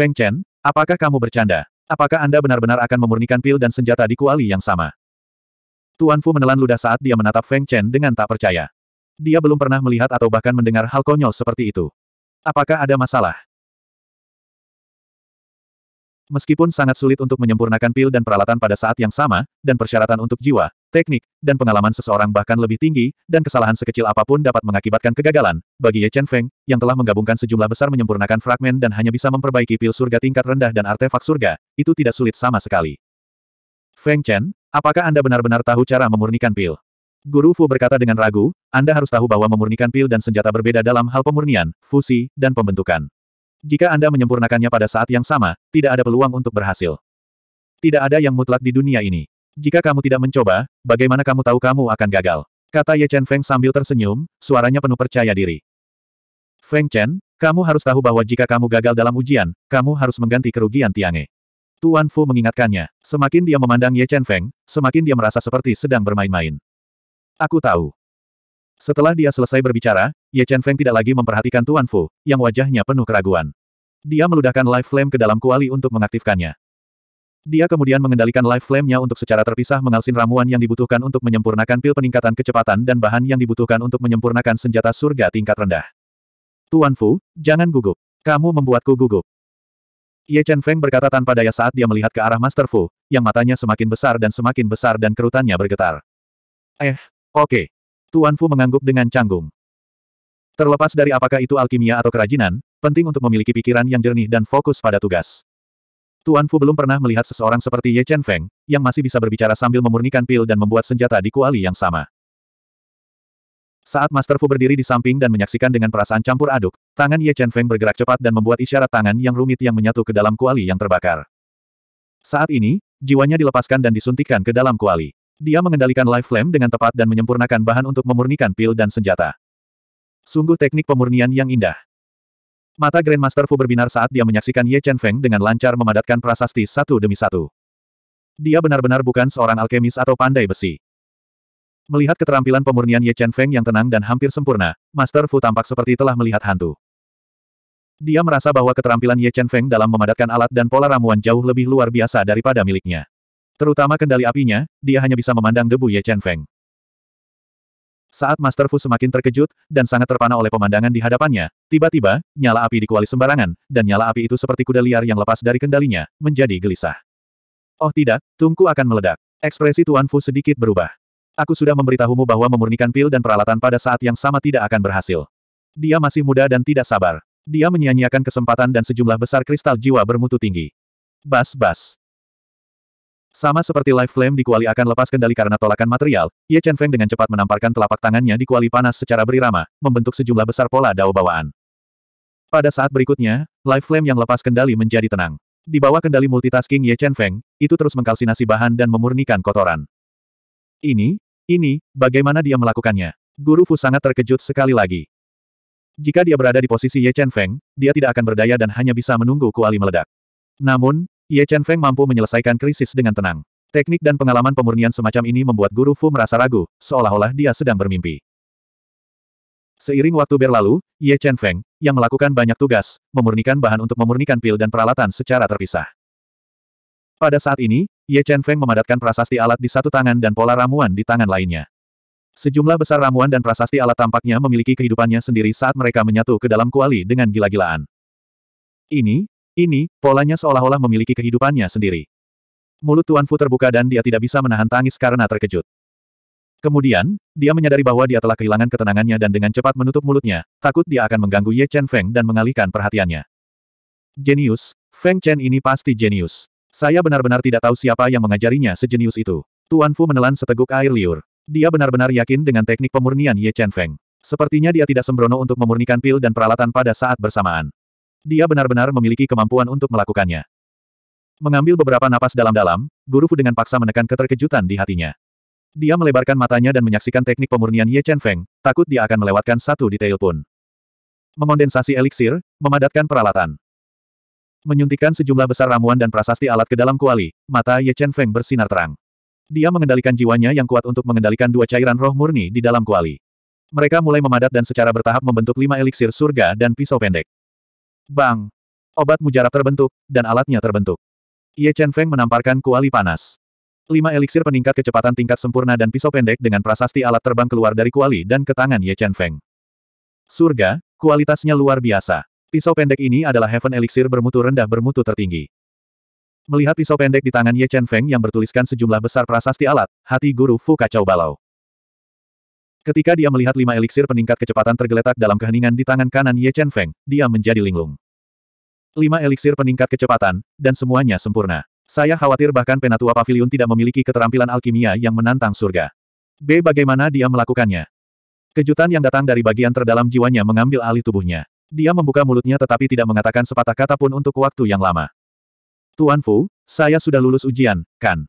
Feng Chen, apakah kamu bercanda? Apakah Anda benar-benar akan memurnikan pil dan senjata di kuali yang sama? Tuan Fu menelan ludah saat dia menatap Feng Chen dengan tak percaya. Dia belum pernah melihat atau bahkan mendengar hal konyol seperti itu. Apakah ada masalah? Meskipun sangat sulit untuk menyempurnakan pil dan peralatan pada saat yang sama, dan persyaratan untuk jiwa, teknik, dan pengalaman seseorang bahkan lebih tinggi, dan kesalahan sekecil apapun dapat mengakibatkan kegagalan, bagi Ye Chen Feng, yang telah menggabungkan sejumlah besar menyempurnakan fragmen dan hanya bisa memperbaiki pil surga tingkat rendah dan artefak surga, itu tidak sulit sama sekali. Feng Chen, apakah Anda benar-benar tahu cara memurnikan pil? Guru Fu berkata dengan ragu, Anda harus tahu bahwa memurnikan pil dan senjata berbeda dalam hal pemurnian, fusi, dan pembentukan. Jika Anda menyempurnakannya pada saat yang sama, tidak ada peluang untuk berhasil. Tidak ada yang mutlak di dunia ini. Jika kamu tidak mencoba, bagaimana kamu tahu kamu akan gagal? Kata Ye Chen Feng sambil tersenyum, suaranya penuh percaya diri. Feng Chen, kamu harus tahu bahwa jika kamu gagal dalam ujian, kamu harus mengganti kerugian Tiange. Tuan Fu mengingatkannya, semakin dia memandang Ye Chen Feng, semakin dia merasa seperti sedang bermain-main. Aku tahu. Setelah dia selesai berbicara, Ye Chen Feng tidak lagi memperhatikan Tuan Fu, yang wajahnya penuh keraguan. Dia meludahkan life flame ke dalam kuali untuk mengaktifkannya. Dia kemudian mengendalikan life flame-nya untuk secara terpisah mengalsin ramuan yang dibutuhkan untuk menyempurnakan pil peningkatan kecepatan dan bahan yang dibutuhkan untuk menyempurnakan senjata surga tingkat rendah. Tuan Fu, jangan gugup. Kamu membuatku gugup. Ye Chen Feng berkata tanpa daya saat dia melihat ke arah Master Fu, yang matanya semakin besar dan semakin besar dan kerutannya bergetar. Eh, oke. Okay. Tuan Fu mengangguk dengan canggung. Terlepas dari apakah itu alkimia atau kerajinan, penting untuk memiliki pikiran yang jernih dan fokus pada tugas. Tuan Fu belum pernah melihat seseorang seperti Ye Chen Feng, yang masih bisa berbicara sambil memurnikan pil dan membuat senjata di kuali yang sama. Saat Master Fu berdiri di samping dan menyaksikan dengan perasaan campur aduk, tangan Ye Chen Feng bergerak cepat dan membuat isyarat tangan yang rumit yang menyatu ke dalam kuali yang terbakar. Saat ini, jiwanya dilepaskan dan disuntikkan ke dalam kuali. Dia mengendalikan life flame dengan tepat dan menyempurnakan bahan untuk memurnikan pil dan senjata. Sungguh teknik pemurnian yang indah. Mata Grandmaster Fu berbinar saat dia menyaksikan Ye Chen Feng dengan lancar memadatkan prasasti satu demi satu. Dia benar-benar bukan seorang alkemis atau pandai besi. Melihat keterampilan pemurnian Ye Chen Feng yang tenang dan hampir sempurna, Master Fu tampak seperti telah melihat hantu. Dia merasa bahwa keterampilan Ye Chen Feng dalam memadatkan alat dan pola ramuan jauh lebih luar biasa daripada miliknya. Terutama kendali apinya, dia hanya bisa memandang debu Ye Chen Feng. Saat Master Fu semakin terkejut, dan sangat terpana oleh pemandangan di hadapannya, tiba-tiba, nyala api di kuali sembarangan, dan nyala api itu seperti kuda liar yang lepas dari kendalinya, menjadi gelisah. Oh tidak, tungku akan meledak. Ekspresi Tuan Fu sedikit berubah. Aku sudah memberitahumu bahwa memurnikan pil dan peralatan pada saat yang sama tidak akan berhasil. Dia masih muda dan tidak sabar. Dia menyia-nyiakan kesempatan dan sejumlah besar kristal jiwa bermutu tinggi. Bas-bas. Sama seperti Life Flame di kuali akan lepas kendali karena tolakan material, Ye Chen Feng dengan cepat menamparkan telapak tangannya di kuali panas secara berirama, membentuk sejumlah besar pola dao bawaan. Pada saat berikutnya, Life Flame yang lepas kendali menjadi tenang. Di bawah kendali multitasking Ye Chen Feng, itu terus mengkalsinasi bahan dan memurnikan kotoran. Ini, ini, bagaimana dia melakukannya? Guru Fu sangat terkejut sekali lagi. Jika dia berada di posisi Ye Chen Feng, dia tidak akan berdaya dan hanya bisa menunggu kuali meledak. Namun, Ye Chen Feng mampu menyelesaikan krisis dengan tenang. Teknik dan pengalaman pemurnian semacam ini membuat Guru Fu merasa ragu, seolah-olah dia sedang bermimpi. Seiring waktu berlalu, Ye Chen Feng, yang melakukan banyak tugas, memurnikan bahan untuk memurnikan pil dan peralatan secara terpisah. Pada saat ini, Ye Chen Feng memadatkan prasasti alat di satu tangan dan pola ramuan di tangan lainnya. Sejumlah besar ramuan dan prasasti alat tampaknya memiliki kehidupannya sendiri saat mereka menyatu ke dalam kuali dengan gila-gilaan. Ini, ini, polanya seolah-olah memiliki kehidupannya sendiri. Mulut Tuan Fu terbuka dan dia tidak bisa menahan tangis karena terkejut. Kemudian, dia menyadari bahwa dia telah kehilangan ketenangannya dan dengan cepat menutup mulutnya, takut dia akan mengganggu Ye Chen Feng dan mengalihkan perhatiannya. Genius, Feng Chen ini pasti genius. Saya benar-benar tidak tahu siapa yang mengajarinya sejenius itu. Tuan Fu menelan seteguk air liur. Dia benar-benar yakin dengan teknik pemurnian Ye Chen Feng. Sepertinya dia tidak sembrono untuk memurnikan pil dan peralatan pada saat bersamaan. Dia benar-benar memiliki kemampuan untuk melakukannya. Mengambil beberapa napas dalam-dalam, Guru Fu dengan paksa menekan keterkejutan di hatinya. Dia melebarkan matanya dan menyaksikan teknik pemurnian Ye Chen Feng, takut dia akan melewatkan satu detail pun. Mengondensasi eliksir, memadatkan peralatan. Menyuntikkan sejumlah besar ramuan dan prasasti alat ke dalam kuali, mata Ye Chen Feng bersinar terang. Dia mengendalikan jiwanya yang kuat untuk mengendalikan dua cairan roh murni di dalam kuali. Mereka mulai memadat dan secara bertahap membentuk lima eliksir surga dan pisau pendek. Bang! Obat mujarab terbentuk, dan alatnya terbentuk. Ye Chen Feng menamparkan kuali panas. Lima eliksir peningkat kecepatan tingkat sempurna dan pisau pendek dengan prasasti alat terbang keluar dari kuali dan ke tangan Ye Chen Feng. Surga, kualitasnya luar biasa. Pisau pendek ini adalah heaven eliksir bermutu rendah bermutu tertinggi. Melihat pisau pendek di tangan Ye Chen Feng yang bertuliskan sejumlah besar prasasti alat, hati guru Fu kacau balau. Ketika dia melihat lima eliksir peningkat kecepatan tergeletak dalam keheningan di tangan kanan Ye Chen Feng, dia menjadi linglung. Lima eliksir peningkat kecepatan, dan semuanya sempurna. Saya khawatir bahkan Penatua Pavilion tidak memiliki keterampilan alkimia yang menantang surga. B. Bagaimana dia melakukannya? Kejutan yang datang dari bagian terdalam jiwanya mengambil alih tubuhnya. Dia membuka mulutnya tetapi tidak mengatakan sepatah kata pun untuk waktu yang lama. Tuan Fu, saya sudah lulus ujian, kan?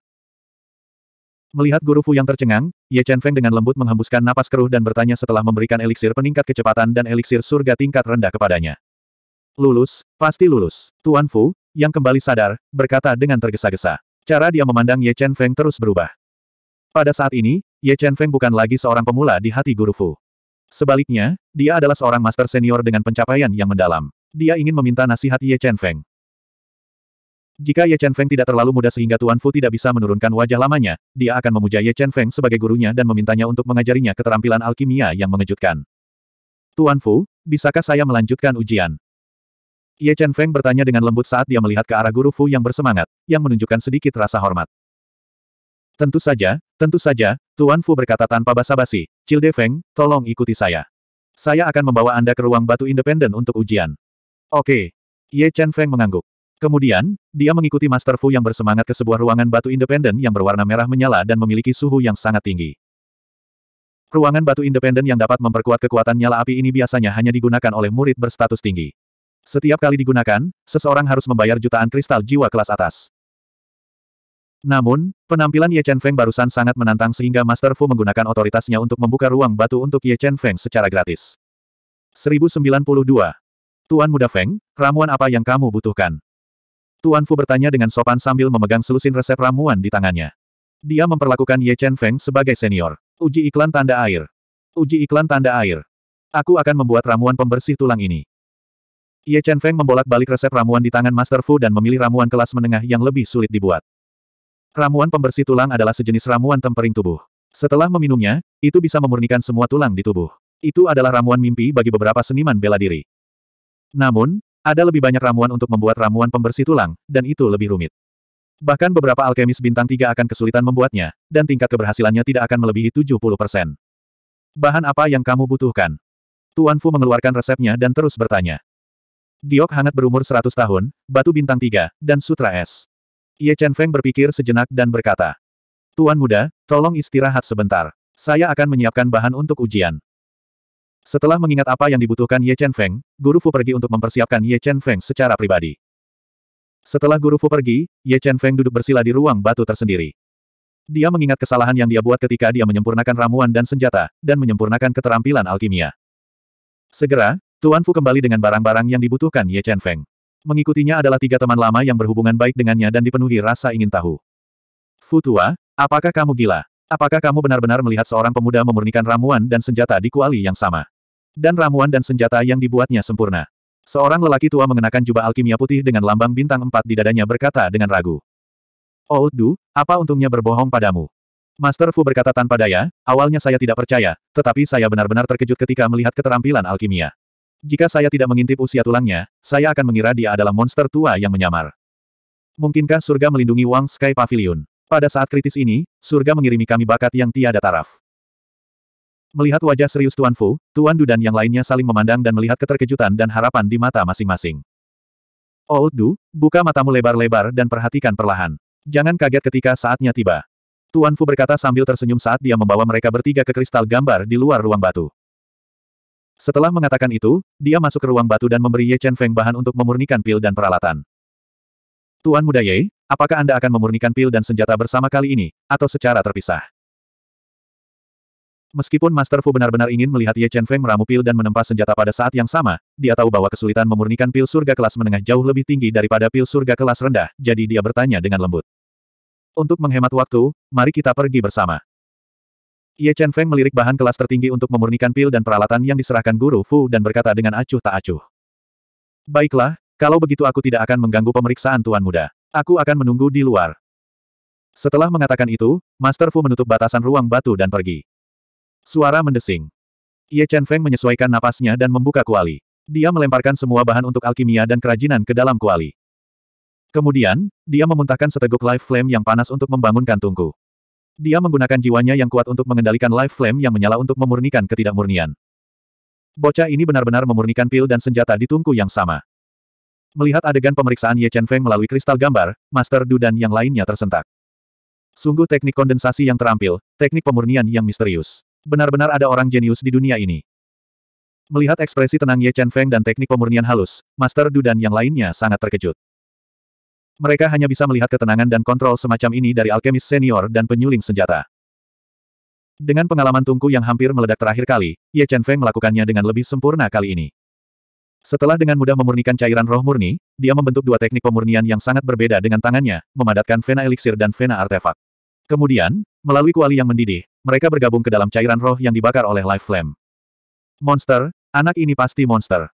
Melihat Guru Fu yang tercengang, Ye Chen Feng dengan lembut menghembuskan napas keruh dan bertanya setelah memberikan eliksir peningkat kecepatan dan eliksir surga tingkat rendah kepadanya. Lulus, pasti lulus. Tuan Fu, yang kembali sadar, berkata dengan tergesa-gesa. Cara dia memandang Ye Chen Feng terus berubah. Pada saat ini, Ye Chen Feng bukan lagi seorang pemula di hati Guru Fu. Sebaliknya, dia adalah seorang master senior dengan pencapaian yang mendalam. Dia ingin meminta nasihat Ye Chen Feng. Jika Ye Chen Feng tidak terlalu muda sehingga Tuan Fu tidak bisa menurunkan wajah lamanya, dia akan memuja Ye Chen Feng sebagai gurunya dan memintanya untuk mengajarinya keterampilan alkimia yang mengejutkan. Tuan Fu, bisakah saya melanjutkan ujian? Ye Chen Feng bertanya dengan lembut saat dia melihat ke arah guru Fu yang bersemangat, yang menunjukkan sedikit rasa hormat. Tentu saja, tentu saja, Tuan Fu berkata tanpa basa-basi, Childe Feng, tolong ikuti saya. Saya akan membawa Anda ke ruang batu independen untuk ujian. Oke. Ye Chen Feng mengangguk. Kemudian, dia mengikuti Master Fu yang bersemangat ke sebuah ruangan batu independen yang berwarna merah menyala dan memiliki suhu yang sangat tinggi. Ruangan batu independen yang dapat memperkuat kekuatan nyala api ini biasanya hanya digunakan oleh murid berstatus tinggi. Setiap kali digunakan, seseorang harus membayar jutaan kristal jiwa kelas atas. Namun, penampilan Ye Chen Feng barusan sangat menantang sehingga Master Fu menggunakan otoritasnya untuk membuka ruang batu untuk Ye Chen Feng secara gratis. 1092. Tuan Muda Feng, ramuan apa yang kamu butuhkan? Tuan Fu bertanya dengan sopan sambil memegang selusin resep ramuan di tangannya. Dia memperlakukan Ye Chen Feng sebagai senior. Uji iklan tanda air. Uji iklan tanda air. Aku akan membuat ramuan pembersih tulang ini. Ye Chen Feng membolak-balik resep ramuan di tangan Master Fu dan memilih ramuan kelas menengah yang lebih sulit dibuat. Ramuan pembersih tulang adalah sejenis ramuan tempering tubuh. Setelah meminumnya, itu bisa memurnikan semua tulang di tubuh. Itu adalah ramuan mimpi bagi beberapa seniman bela diri. Namun, ada lebih banyak ramuan untuk membuat ramuan pembersih tulang, dan itu lebih rumit. Bahkan beberapa alkemis bintang tiga akan kesulitan membuatnya, dan tingkat keberhasilannya tidak akan melebihi 70%. Bahan apa yang kamu butuhkan? Tuan Fu mengeluarkan resepnya dan terus bertanya. Diok hangat berumur 100 tahun, batu bintang tiga, dan sutra es. Ye Chen Feng berpikir sejenak dan berkata, Tuan muda, tolong istirahat sebentar. Saya akan menyiapkan bahan untuk ujian. Setelah mengingat apa yang dibutuhkan Ye Chen Feng, Guru Fu pergi untuk mempersiapkan Ye Chen Feng secara pribadi. Setelah Guru Fu pergi, Ye Chen Feng duduk bersila di ruang batu tersendiri. Dia mengingat kesalahan yang dia buat ketika dia menyempurnakan ramuan dan senjata, dan menyempurnakan keterampilan alkimia. Segera, Tuan Fu kembali dengan barang-barang yang dibutuhkan Ye Chen Feng. Mengikutinya adalah tiga teman lama yang berhubungan baik dengannya dan dipenuhi rasa ingin tahu. Fu Tua, apakah kamu gila? Apakah kamu benar-benar melihat seorang pemuda memurnikan ramuan dan senjata di kuali yang sama? Dan ramuan dan senjata yang dibuatnya sempurna. Seorang lelaki tua mengenakan jubah alkimia putih dengan lambang bintang empat di dadanya berkata dengan ragu. Old oh, Du, apa untungnya berbohong padamu? Master Fu berkata tanpa daya, awalnya saya tidak percaya, tetapi saya benar-benar terkejut ketika melihat keterampilan alkimia. Jika saya tidak mengintip usia tulangnya, saya akan mengira dia adalah monster tua yang menyamar. Mungkinkah surga melindungi Wang Sky Pavilion? Pada saat kritis ini, surga mengirimi kami bakat yang tiada taraf. Melihat wajah serius Tuan Fu, Tuan Du dan yang lainnya saling memandang dan melihat keterkejutan dan harapan di mata masing-masing. Old oh, Du, buka matamu lebar-lebar dan perhatikan perlahan. Jangan kaget ketika saatnya tiba. Tuan Fu berkata sambil tersenyum saat dia membawa mereka bertiga ke kristal gambar di luar ruang batu. Setelah mengatakan itu, dia masuk ke ruang batu dan memberi Ye Chen Feng bahan untuk memurnikan pil dan peralatan. Tuan Muda Ye, Apakah Anda akan memurnikan pil dan senjata bersama kali ini, atau secara terpisah? Meskipun Master Fu benar-benar ingin melihat Ye Chen Feng meramu pil dan menempa senjata pada saat yang sama, dia tahu bahwa kesulitan memurnikan pil surga kelas menengah jauh lebih tinggi daripada pil surga kelas rendah, jadi dia bertanya dengan lembut. Untuk menghemat waktu, mari kita pergi bersama. Ye Chen Feng melirik bahan kelas tertinggi untuk memurnikan pil dan peralatan yang diserahkan guru Fu dan berkata dengan acuh tak acuh. Baiklah, kalau begitu aku tidak akan mengganggu pemeriksaan Tuan Muda. Aku akan menunggu di luar. Setelah mengatakan itu, Master Fu menutup batasan ruang batu dan pergi. Suara mendesing. Ye Chen Feng menyesuaikan napasnya dan membuka kuali. Dia melemparkan semua bahan untuk alkimia dan kerajinan ke dalam kuali. Kemudian, dia memuntahkan seteguk life flame yang panas untuk membangunkan tungku. Dia menggunakan jiwanya yang kuat untuk mengendalikan life flame yang menyala untuk memurnikan ketidakmurnian. Bocah ini benar-benar memurnikan pil dan senjata di tungku yang sama. Melihat adegan pemeriksaan Ye Chen Feng melalui kristal gambar, Master Du dan yang lainnya tersentak. Sungguh teknik kondensasi yang terampil, teknik pemurnian yang misterius. Benar-benar ada orang jenius di dunia ini. Melihat ekspresi tenang Ye Chen Feng dan teknik pemurnian halus, Master Du dan yang lainnya sangat terkejut. Mereka hanya bisa melihat ketenangan dan kontrol semacam ini dari alkemis senior dan penyuling senjata. Dengan pengalaman tungku yang hampir meledak terakhir kali, Ye Chen Feng melakukannya dengan lebih sempurna kali ini. Setelah dengan mudah memurnikan cairan roh murni, dia membentuk dua teknik pemurnian yang sangat berbeda dengan tangannya, memadatkan vena eliksir dan vena artefak. Kemudian, melalui kuali yang mendidih, mereka bergabung ke dalam cairan roh yang dibakar oleh life flame. Monster, anak ini pasti monster.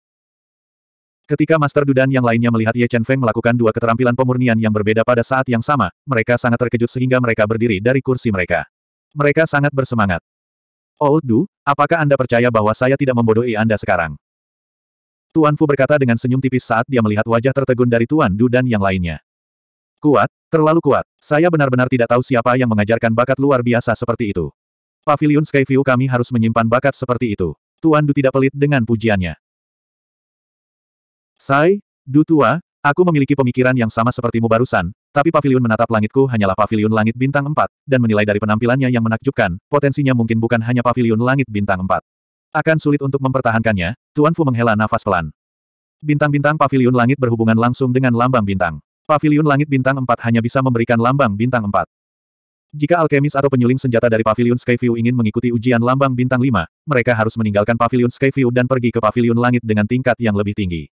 Ketika Master Dudan yang lainnya melihat Ye Chen Feng melakukan dua keterampilan pemurnian yang berbeda pada saat yang sama, mereka sangat terkejut sehingga mereka berdiri dari kursi mereka. Mereka sangat bersemangat. Old oh, Du, apakah Anda percaya bahwa saya tidak membodohi Anda sekarang? Tuan Fu berkata dengan senyum tipis saat dia melihat wajah tertegun dari Tuan Du dan yang lainnya. Kuat, terlalu kuat. Saya benar-benar tidak tahu siapa yang mengajarkan bakat luar biasa seperti itu. Pavilion Skyview kami harus menyimpan bakat seperti itu. Tuan Du tidak pelit dengan pujiannya. Sai, Du Tua, aku memiliki pemikiran yang sama sepertimu barusan, tapi pavilion menatap langitku hanyalah pavilion langit bintang 4, dan menilai dari penampilannya yang menakjubkan, potensinya mungkin bukan hanya pavilion langit bintang 4. Akan sulit untuk mempertahankannya, Tuan Fu menghela nafas pelan. Bintang-bintang pavilion langit berhubungan langsung dengan lambang bintang. Pavilion langit bintang 4 hanya bisa memberikan lambang bintang 4. Jika alkemis atau penyuling senjata dari pavilion Skyview ingin mengikuti ujian lambang bintang 5, mereka harus meninggalkan pavilion Skyview dan pergi ke pavilion langit dengan tingkat yang lebih tinggi.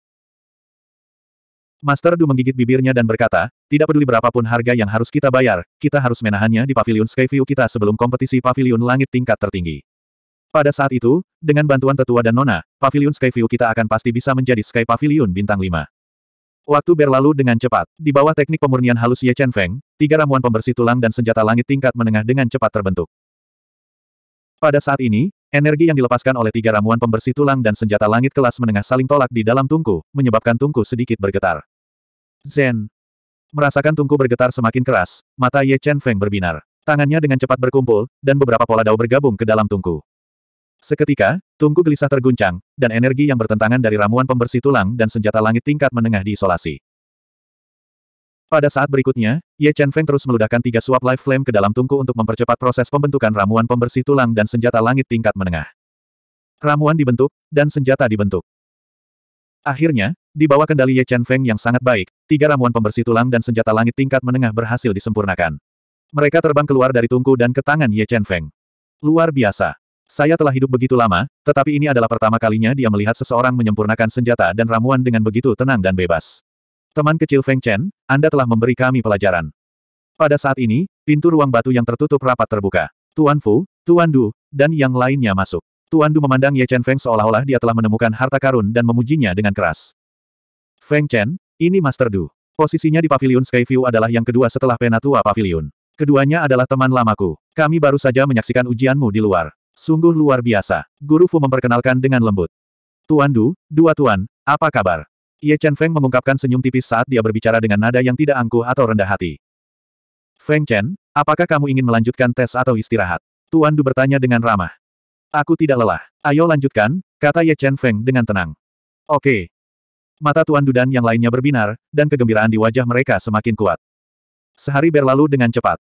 Master Du menggigit bibirnya dan berkata, tidak peduli berapapun harga yang harus kita bayar, kita harus menahannya di pavilion Skyview kita sebelum kompetisi pavilion langit tingkat tertinggi. Pada saat itu, dengan bantuan tetua dan Nona, Pavilion Skyview kita akan pasti bisa menjadi Sky Pavilion bintang 5. Waktu berlalu dengan cepat. Di bawah teknik pemurnian halus Ye Chen Feng, tiga ramuan pembersih tulang dan senjata langit tingkat menengah dengan cepat terbentuk. Pada saat ini, energi yang dilepaskan oleh tiga ramuan pembersih tulang dan senjata langit kelas menengah saling tolak di dalam tungku, menyebabkan tungku sedikit bergetar. Zen. Merasakan tungku bergetar semakin keras, mata Ye Chen Feng berbinar. Tangannya dengan cepat berkumpul, dan beberapa pola dao bergabung ke dalam tungku. Seketika, tungku gelisah terguncang, dan energi yang bertentangan dari ramuan pembersih tulang dan senjata langit tingkat menengah diisolasi. Pada saat berikutnya, Ye Chen Feng terus meludahkan tiga suap life flame ke dalam tungku untuk mempercepat proses pembentukan ramuan pembersih tulang dan senjata langit tingkat menengah. Ramuan dibentuk, dan senjata dibentuk. Akhirnya, di bawah kendali Ye Chen Feng yang sangat baik, tiga ramuan pembersih tulang dan senjata langit tingkat menengah berhasil disempurnakan. Mereka terbang keluar dari tungku dan ke tangan Ye Chen Feng. Luar biasa. Saya telah hidup begitu lama, tetapi ini adalah pertama kalinya dia melihat seseorang menyempurnakan senjata dan ramuan dengan begitu tenang dan bebas. Teman kecil Feng Chen, Anda telah memberi kami pelajaran. Pada saat ini, pintu ruang batu yang tertutup rapat terbuka. Tuan Fu, Tuan Du, dan yang lainnya masuk. Tuan Du memandang Ye Chen Feng seolah-olah dia telah menemukan harta karun dan memujinya dengan keras. Feng Chen, ini Master Du. Posisinya di Pavilion Skyview adalah yang kedua setelah Penatua Pavilion. Keduanya adalah teman lamaku. Kami baru saja menyaksikan ujianmu di luar. Sungguh luar biasa. Guru Fu memperkenalkan dengan lembut. Tuan Du, dua tuan, apa kabar? Ye Chen Feng mengungkapkan senyum tipis saat dia berbicara dengan nada yang tidak angkuh atau rendah hati. Feng Chen, apakah kamu ingin melanjutkan tes atau istirahat? Tuan Du bertanya dengan ramah. Aku tidak lelah. Ayo lanjutkan, kata Ye Chen Feng dengan tenang. Oke. Mata Tuan Du dan yang lainnya berbinar, dan kegembiraan di wajah mereka semakin kuat. Sehari berlalu dengan cepat.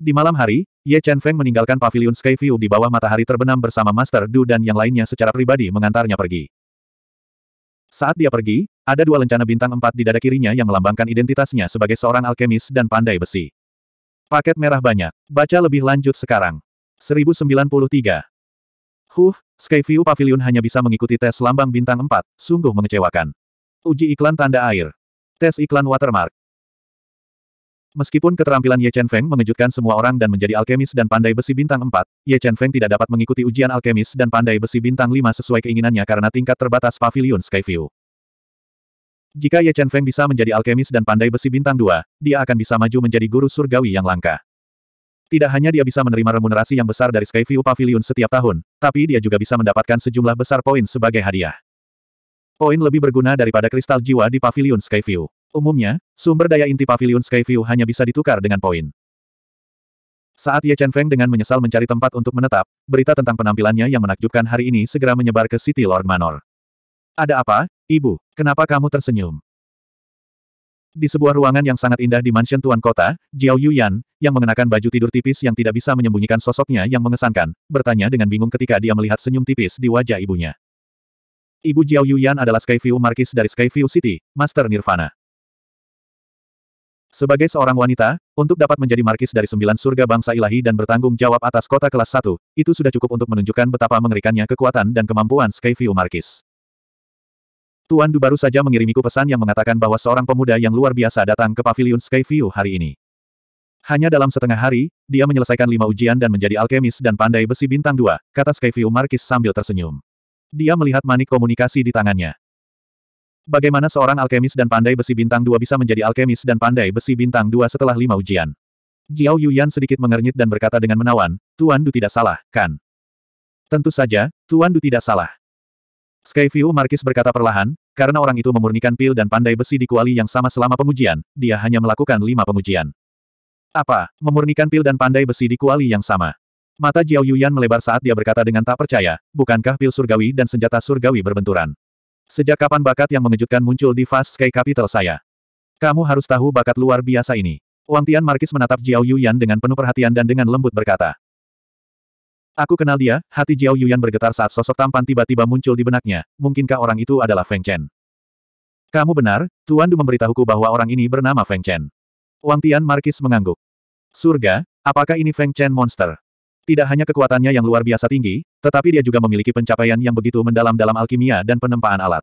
Di malam hari, Ye Chen Feng meninggalkan pavilion Skyview di bawah matahari terbenam bersama Master Du dan yang lainnya secara pribadi mengantarnya pergi. Saat dia pergi, ada dua lencana bintang empat di dada kirinya yang melambangkan identitasnya sebagai seorang alkemis dan pandai besi. Paket merah banyak. Baca lebih lanjut sekarang. 1093. Huh, Skyview Pavilion hanya bisa mengikuti tes lambang bintang empat, sungguh mengecewakan. Uji iklan tanda air. Tes iklan watermark. Meskipun keterampilan Ye Chen Feng mengejutkan semua orang dan menjadi alkemis dan pandai besi bintang 4, Ye Chen Feng tidak dapat mengikuti ujian alkemis dan pandai besi bintang 5 sesuai keinginannya karena tingkat terbatas pavilion Skyview. Jika Ye Chen Feng bisa menjadi alkemis dan pandai besi bintang 2, dia akan bisa maju menjadi guru surgawi yang langka. Tidak hanya dia bisa menerima remunerasi yang besar dari Skyview Pavilion setiap tahun, tapi dia juga bisa mendapatkan sejumlah besar poin sebagai hadiah. Poin lebih berguna daripada kristal jiwa di Pavilion Skyview. Umumnya, sumber daya inti pavilion Skyview hanya bisa ditukar dengan poin. Saat Ye Chen Feng dengan menyesal mencari tempat untuk menetap, berita tentang penampilannya yang menakjubkan hari ini segera menyebar ke City Lord Manor. Ada apa, Ibu? Kenapa kamu tersenyum? Di sebuah ruangan yang sangat indah di mansion tuan kota, Jiao Yuyan, yang mengenakan baju tidur tipis yang tidak bisa menyembunyikan sosoknya yang mengesankan, bertanya dengan bingung ketika dia melihat senyum tipis di wajah ibunya. Ibu Jiao Yuyan adalah Skyview Marquis dari Skyview City, Master Nirvana. Sebagai seorang wanita, untuk dapat menjadi markis dari sembilan surga bangsa ilahi dan bertanggung jawab atas kota kelas satu, itu sudah cukup untuk menunjukkan betapa mengerikannya kekuatan dan kemampuan Skyview Markis. Tuan Du baru saja mengirimiku pesan yang mengatakan bahwa seorang pemuda yang luar biasa datang ke pavilion Skyview hari ini. Hanya dalam setengah hari, dia menyelesaikan lima ujian dan menjadi alkemis dan pandai besi bintang dua, kata Skyview Markis sambil tersenyum. Dia melihat manik komunikasi di tangannya. Bagaimana seorang alkemis dan pandai besi bintang dua bisa menjadi alkemis dan pandai besi bintang dua setelah lima ujian? Jiao Yuyan sedikit mengernyit dan berkata dengan menawan, Tuan Du tidak salah, kan? Tentu saja, Tuan Du tidak salah. Skyview Markis berkata perlahan, karena orang itu memurnikan pil dan pandai besi di kuali yang sama selama pengujian, dia hanya melakukan lima pengujian. Apa, memurnikan pil dan pandai besi di kuali yang sama? Mata Jiao Yuyan melebar saat dia berkata dengan tak percaya, bukankah pil surgawi dan senjata surgawi berbenturan? Sejak kapan bakat yang mengejutkan muncul di Fast Sky Capital saya? Kamu harus tahu bakat luar biasa ini. Wang Tian Markis menatap Jiao Yuyan dengan penuh perhatian dan dengan lembut berkata. Aku kenal dia, hati Jiao Yuyan bergetar saat sosok tampan tiba-tiba muncul di benaknya. Mungkinkah orang itu adalah Feng Chen? Kamu benar, Tuan Du memberitahuku bahwa orang ini bernama Feng Chen. Wang Tian Markis mengangguk. Surga, apakah ini Feng Chen monster? Tidak hanya kekuatannya yang luar biasa tinggi, tetapi dia juga memiliki pencapaian yang begitu mendalam dalam alkimia dan penempaan alat.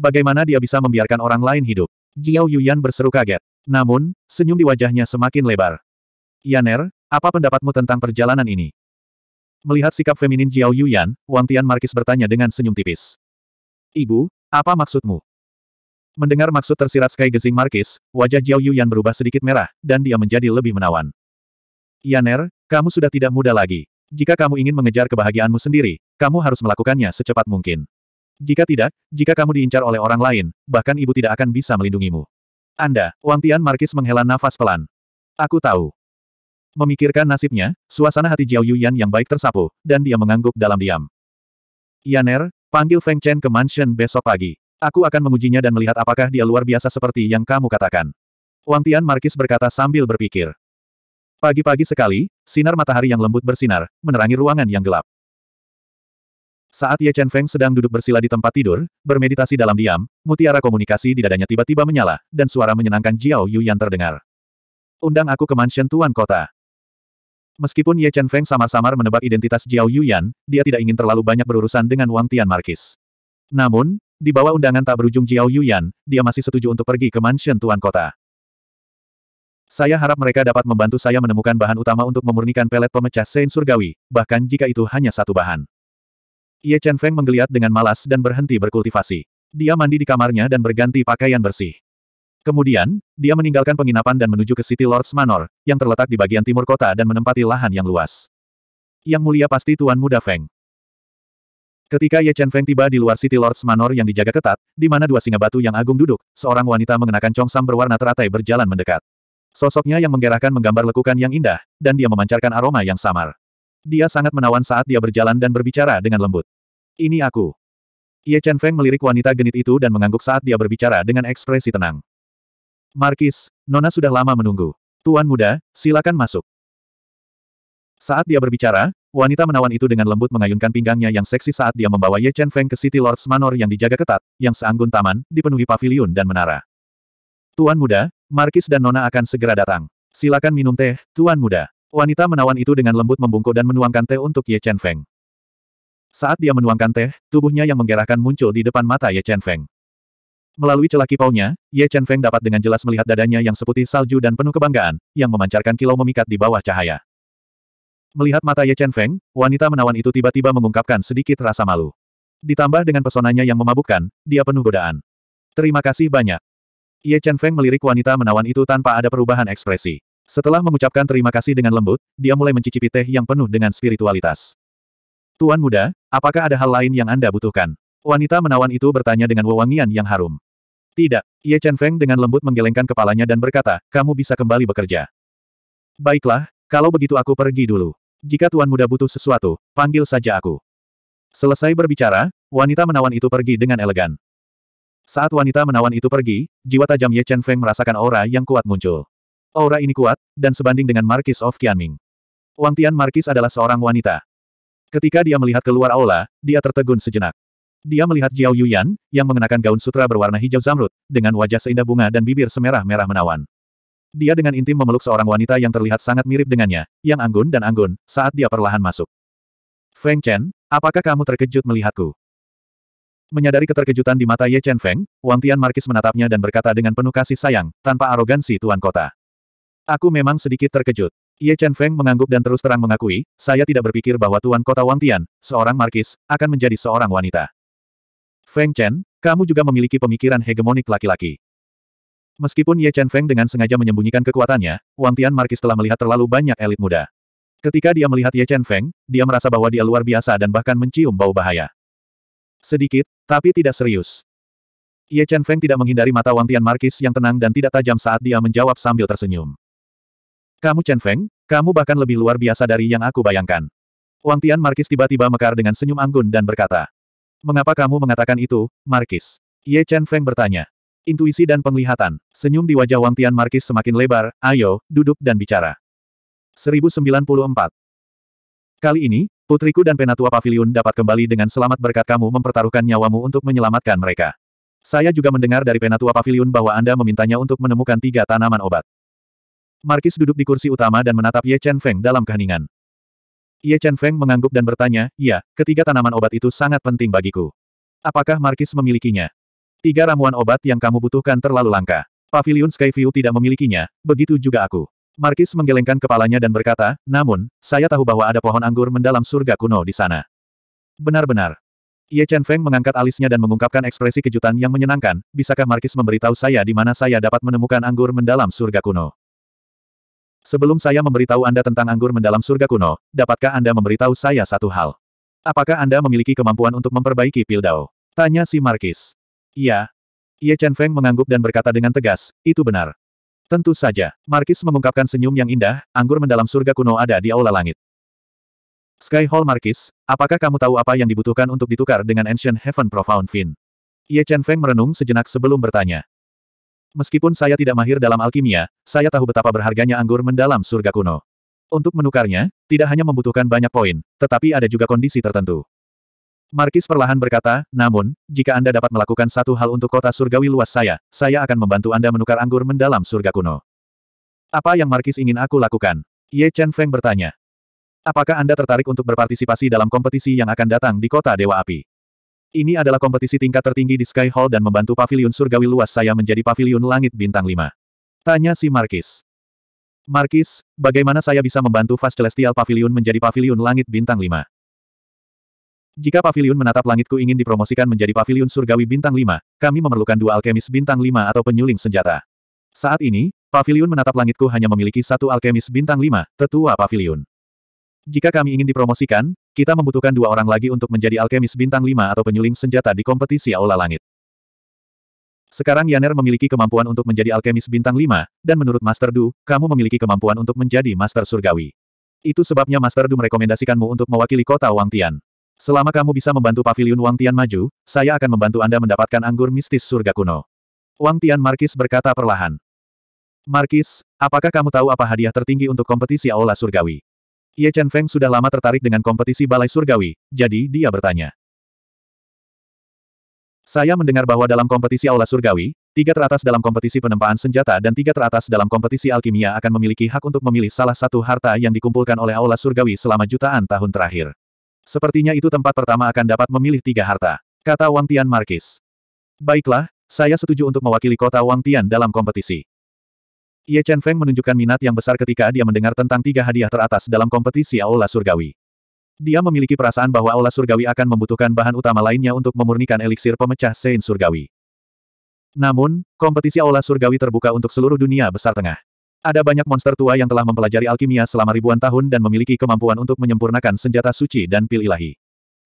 Bagaimana dia bisa membiarkan orang lain hidup? Jiao Yuyan berseru kaget. Namun, senyum di wajahnya semakin lebar. Yaner, apa pendapatmu tentang perjalanan ini? Melihat sikap feminin Jiao Yuyan, Wang Tian Markis bertanya dengan senyum tipis. Ibu, apa maksudmu? Mendengar maksud tersirat Sky Gezing Markis, wajah Jiao Yuyan berubah sedikit merah, dan dia menjadi lebih menawan. Yaner, kamu sudah tidak muda lagi. Jika kamu ingin mengejar kebahagiaanmu sendiri, kamu harus melakukannya secepat mungkin. Jika tidak, jika kamu diincar oleh orang lain, bahkan ibu tidak akan bisa melindungimu. Anda, Wang Tian Markis menghela nafas pelan. Aku tahu. Memikirkan nasibnya, suasana hati Jiao Yuyan yang baik tersapu, dan dia mengangguk dalam diam. Yaner, panggil Feng Chen ke mansion besok pagi. Aku akan mengujinya dan melihat apakah dia luar biasa seperti yang kamu katakan. Wang Tian Markis berkata sambil berpikir. Pagi-pagi sekali, sinar matahari yang lembut bersinar, menerangi ruangan yang gelap. Saat Ye Chen Feng sedang duduk bersila di tempat tidur, bermeditasi dalam diam, mutiara komunikasi di dadanya tiba-tiba menyala, dan suara menyenangkan Jiao Yuyan terdengar. Undang aku ke mansion tuan kota. Meskipun Ye Chen Feng samar-samar menebak identitas Jiao Yuyan, dia tidak ingin terlalu banyak berurusan dengan Wang Tian Markis. Namun, di bawah undangan tak berujung Jiao Yuyan, dia masih setuju untuk pergi ke mansion tuan kota. Saya harap mereka dapat membantu saya menemukan bahan utama untuk memurnikan pelet pemecah sein surgawi, bahkan jika itu hanya satu bahan. Ye Chen Feng menggeliat dengan malas dan berhenti berkultivasi. Dia mandi di kamarnya dan berganti pakaian bersih. Kemudian, dia meninggalkan penginapan dan menuju ke City Lords Manor, yang terletak di bagian timur kota dan menempati lahan yang luas. Yang mulia pasti Tuan Muda Feng. Ketika Ye Chen Feng tiba di luar City Lords Manor yang dijaga ketat, di mana dua singa batu yang agung duduk, seorang wanita mengenakan congsam berwarna teratai berjalan mendekat. Sosoknya yang menggerakkan menggambar lekukan yang indah, dan dia memancarkan aroma yang samar. Dia sangat menawan saat dia berjalan dan berbicara dengan lembut. Ini aku. Ye Chen Feng melirik wanita genit itu dan mengangguk saat dia berbicara dengan ekspresi tenang. Markis, Nona sudah lama menunggu. Tuan muda, silakan masuk. Saat dia berbicara, wanita menawan itu dengan lembut mengayunkan pinggangnya yang seksi saat dia membawa Ye Chen Feng ke City Lords Manor yang dijaga ketat, yang seanggun taman, dipenuhi paviliun dan menara. Tuan muda, Markis dan Nona akan segera datang. Silakan minum teh, Tuan Muda. Wanita menawan itu dengan lembut membungkuk dan menuangkan teh untuk Ye Chen Feng. Saat dia menuangkan teh, tubuhnya yang menggerakkan muncul di depan mata Ye Chen Feng. Melalui celah kipaunya, Ye Chen Feng dapat dengan jelas melihat dadanya yang seputih salju dan penuh kebanggaan, yang memancarkan kilau memikat di bawah cahaya. Melihat mata Ye Chen Feng, wanita menawan itu tiba-tiba mengungkapkan sedikit rasa malu. Ditambah dengan pesonanya yang memabukkan, dia penuh godaan. Terima kasih banyak. Ye Chen Feng melirik wanita menawan itu tanpa ada perubahan ekspresi. Setelah mengucapkan terima kasih dengan lembut, dia mulai mencicipi teh yang penuh dengan spiritualitas. Tuan muda, apakah ada hal lain yang Anda butuhkan? Wanita menawan itu bertanya dengan wewangian yang harum. Tidak, Ye Chen Feng dengan lembut menggelengkan kepalanya dan berkata, kamu bisa kembali bekerja. Baiklah, kalau begitu aku pergi dulu. Jika Tuan muda butuh sesuatu, panggil saja aku. Selesai berbicara, wanita menawan itu pergi dengan elegan. Saat wanita menawan itu pergi, jiwa tajam Ye Chen Feng merasakan aura yang kuat muncul. Aura ini kuat, dan sebanding dengan Markis of Qianming. Wang Tian Markis adalah seorang wanita. Ketika dia melihat keluar aula, dia tertegun sejenak. Dia melihat Jiao Yuyan, yang mengenakan gaun sutra berwarna hijau zamrud, dengan wajah seindah bunga dan bibir semerah-merah menawan. Dia dengan intim memeluk seorang wanita yang terlihat sangat mirip dengannya, yang anggun dan anggun, saat dia perlahan masuk. Feng Chen, apakah kamu terkejut melihatku? Menyadari keterkejutan di mata Ye Chen Feng, Wang Tian Markis menatapnya dan berkata dengan penuh kasih sayang, tanpa arogansi Tuan Kota. Aku memang sedikit terkejut. Ye Chen Feng mengangguk dan terus terang mengakui, saya tidak berpikir bahwa Tuan Kota Wang Tian, seorang Markis, akan menjadi seorang wanita. Feng Chen, kamu juga memiliki pemikiran hegemonik laki-laki. Meskipun Ye Chen Feng dengan sengaja menyembunyikan kekuatannya, Wang Tian Markis telah melihat terlalu banyak elit muda. Ketika dia melihat Ye Chen Feng, dia merasa bahwa dia luar biasa dan bahkan mencium bau bahaya. Sedikit, tapi tidak serius. Ye Chen Feng tidak menghindari mata Wang Tian Markis yang tenang dan tidak tajam saat dia menjawab sambil tersenyum. Kamu Chen Feng, kamu bahkan lebih luar biasa dari yang aku bayangkan. Wang Tian Markis tiba-tiba mekar dengan senyum anggun dan berkata. Mengapa kamu mengatakan itu, Markis? Ye Chen Feng bertanya. Intuisi dan penglihatan, senyum di wajah Wang Tian Markis semakin lebar, ayo, duduk dan bicara. 1094. Kali ini, Putriku dan Penatua Pavilion dapat kembali dengan selamat berkat kamu mempertaruhkan nyawamu untuk menyelamatkan mereka. Saya juga mendengar dari Penatua Pavilion bahwa Anda memintanya untuk menemukan tiga tanaman obat. Markis duduk di kursi utama dan menatap Ye Chen Feng dalam keheningan. Ye Chen Feng mengangguk dan bertanya, ya, ketiga tanaman obat itu sangat penting bagiku. Apakah Markis memilikinya? Tiga ramuan obat yang kamu butuhkan terlalu langka. Pavilion Skyview tidak memilikinya, begitu juga aku. Markis menggelengkan kepalanya dan berkata, namun, saya tahu bahwa ada pohon anggur mendalam surga kuno di sana. Benar-benar. Ye Chen Feng mengangkat alisnya dan mengungkapkan ekspresi kejutan yang menyenangkan, bisakah Markis memberitahu saya di mana saya dapat menemukan anggur mendalam surga kuno? Sebelum saya memberitahu Anda tentang anggur mendalam surga kuno, dapatkah Anda memberitahu saya satu hal? Apakah Anda memiliki kemampuan untuk memperbaiki Pildao? Tanya si Markis. Iya. Ye Chen Feng mengangguk dan berkata dengan tegas, itu benar. Tentu saja, Markis mengungkapkan senyum yang indah, anggur mendalam surga kuno ada di aula langit. Sky Hall Markis, apakah kamu tahu apa yang dibutuhkan untuk ditukar dengan Ancient Heaven Profound Fin? Ye Chen Feng merenung sejenak sebelum bertanya. Meskipun saya tidak mahir dalam alkimia, saya tahu betapa berharganya anggur mendalam surga kuno. Untuk menukarnya, tidak hanya membutuhkan banyak poin, tetapi ada juga kondisi tertentu. Markis perlahan berkata, namun, jika Anda dapat melakukan satu hal untuk kota surgawi luas saya, saya akan membantu Anda menukar anggur mendalam surga kuno. Apa yang Markis ingin aku lakukan? Ye Chen Feng bertanya. Apakah Anda tertarik untuk berpartisipasi dalam kompetisi yang akan datang di kota Dewa Api? Ini adalah kompetisi tingkat tertinggi di Sky Hall dan membantu pavilion surgawi luas saya menjadi pavilion langit bintang 5. Tanya si Markis. Markis, bagaimana saya bisa membantu Fast Celestial Pavilion menjadi pavilion langit bintang 5? Jika Pavilion menatap langitku ingin dipromosikan menjadi Pavilion surgawi bintang 5, kami memerlukan dua alkemis bintang 5 atau penyuling senjata. Saat ini, Pavilion menatap langitku hanya memiliki satu alkemis bintang 5, tetua Pavilion, Jika kami ingin dipromosikan, kita membutuhkan dua orang lagi untuk menjadi alkemis bintang 5 atau penyuling senjata di kompetisi Aula Langit. Sekarang Yaner memiliki kemampuan untuk menjadi alkemis bintang 5, dan menurut Master Du, kamu memiliki kemampuan untuk menjadi Master Surgawi. Itu sebabnya Master Du merekomendasikanmu untuk mewakili kota Wangtian. Selama kamu bisa membantu Paviliun Wang Tian maju, saya akan membantu Anda mendapatkan anggur mistis surga kuno. Wang Tian Markis berkata perlahan. Markis, apakah kamu tahu apa hadiah tertinggi untuk kompetisi Aula Surgawi? Ye Chen Feng sudah lama tertarik dengan kompetisi Balai Surgawi, jadi dia bertanya. Saya mendengar bahwa dalam kompetisi Aula Surgawi, tiga teratas dalam kompetisi penempaan senjata dan tiga teratas dalam kompetisi alkimia akan memiliki hak untuk memilih salah satu harta yang dikumpulkan oleh Aula Surgawi selama jutaan tahun terakhir. Sepertinya itu tempat pertama akan dapat memilih tiga harta, kata Wang Tian Markis. Baiklah, saya setuju untuk mewakili kota Wang Tian dalam kompetisi. Ye Chen Feng menunjukkan minat yang besar ketika dia mendengar tentang tiga hadiah teratas dalam kompetisi Aula Surgawi. Dia memiliki perasaan bahwa Aula Surgawi akan membutuhkan bahan utama lainnya untuk memurnikan eliksir pemecah Sein Surgawi. Namun, kompetisi Aula Surgawi terbuka untuk seluruh dunia besar tengah. Ada banyak monster tua yang telah mempelajari alkimia selama ribuan tahun dan memiliki kemampuan untuk menyempurnakan senjata suci dan pil ilahi.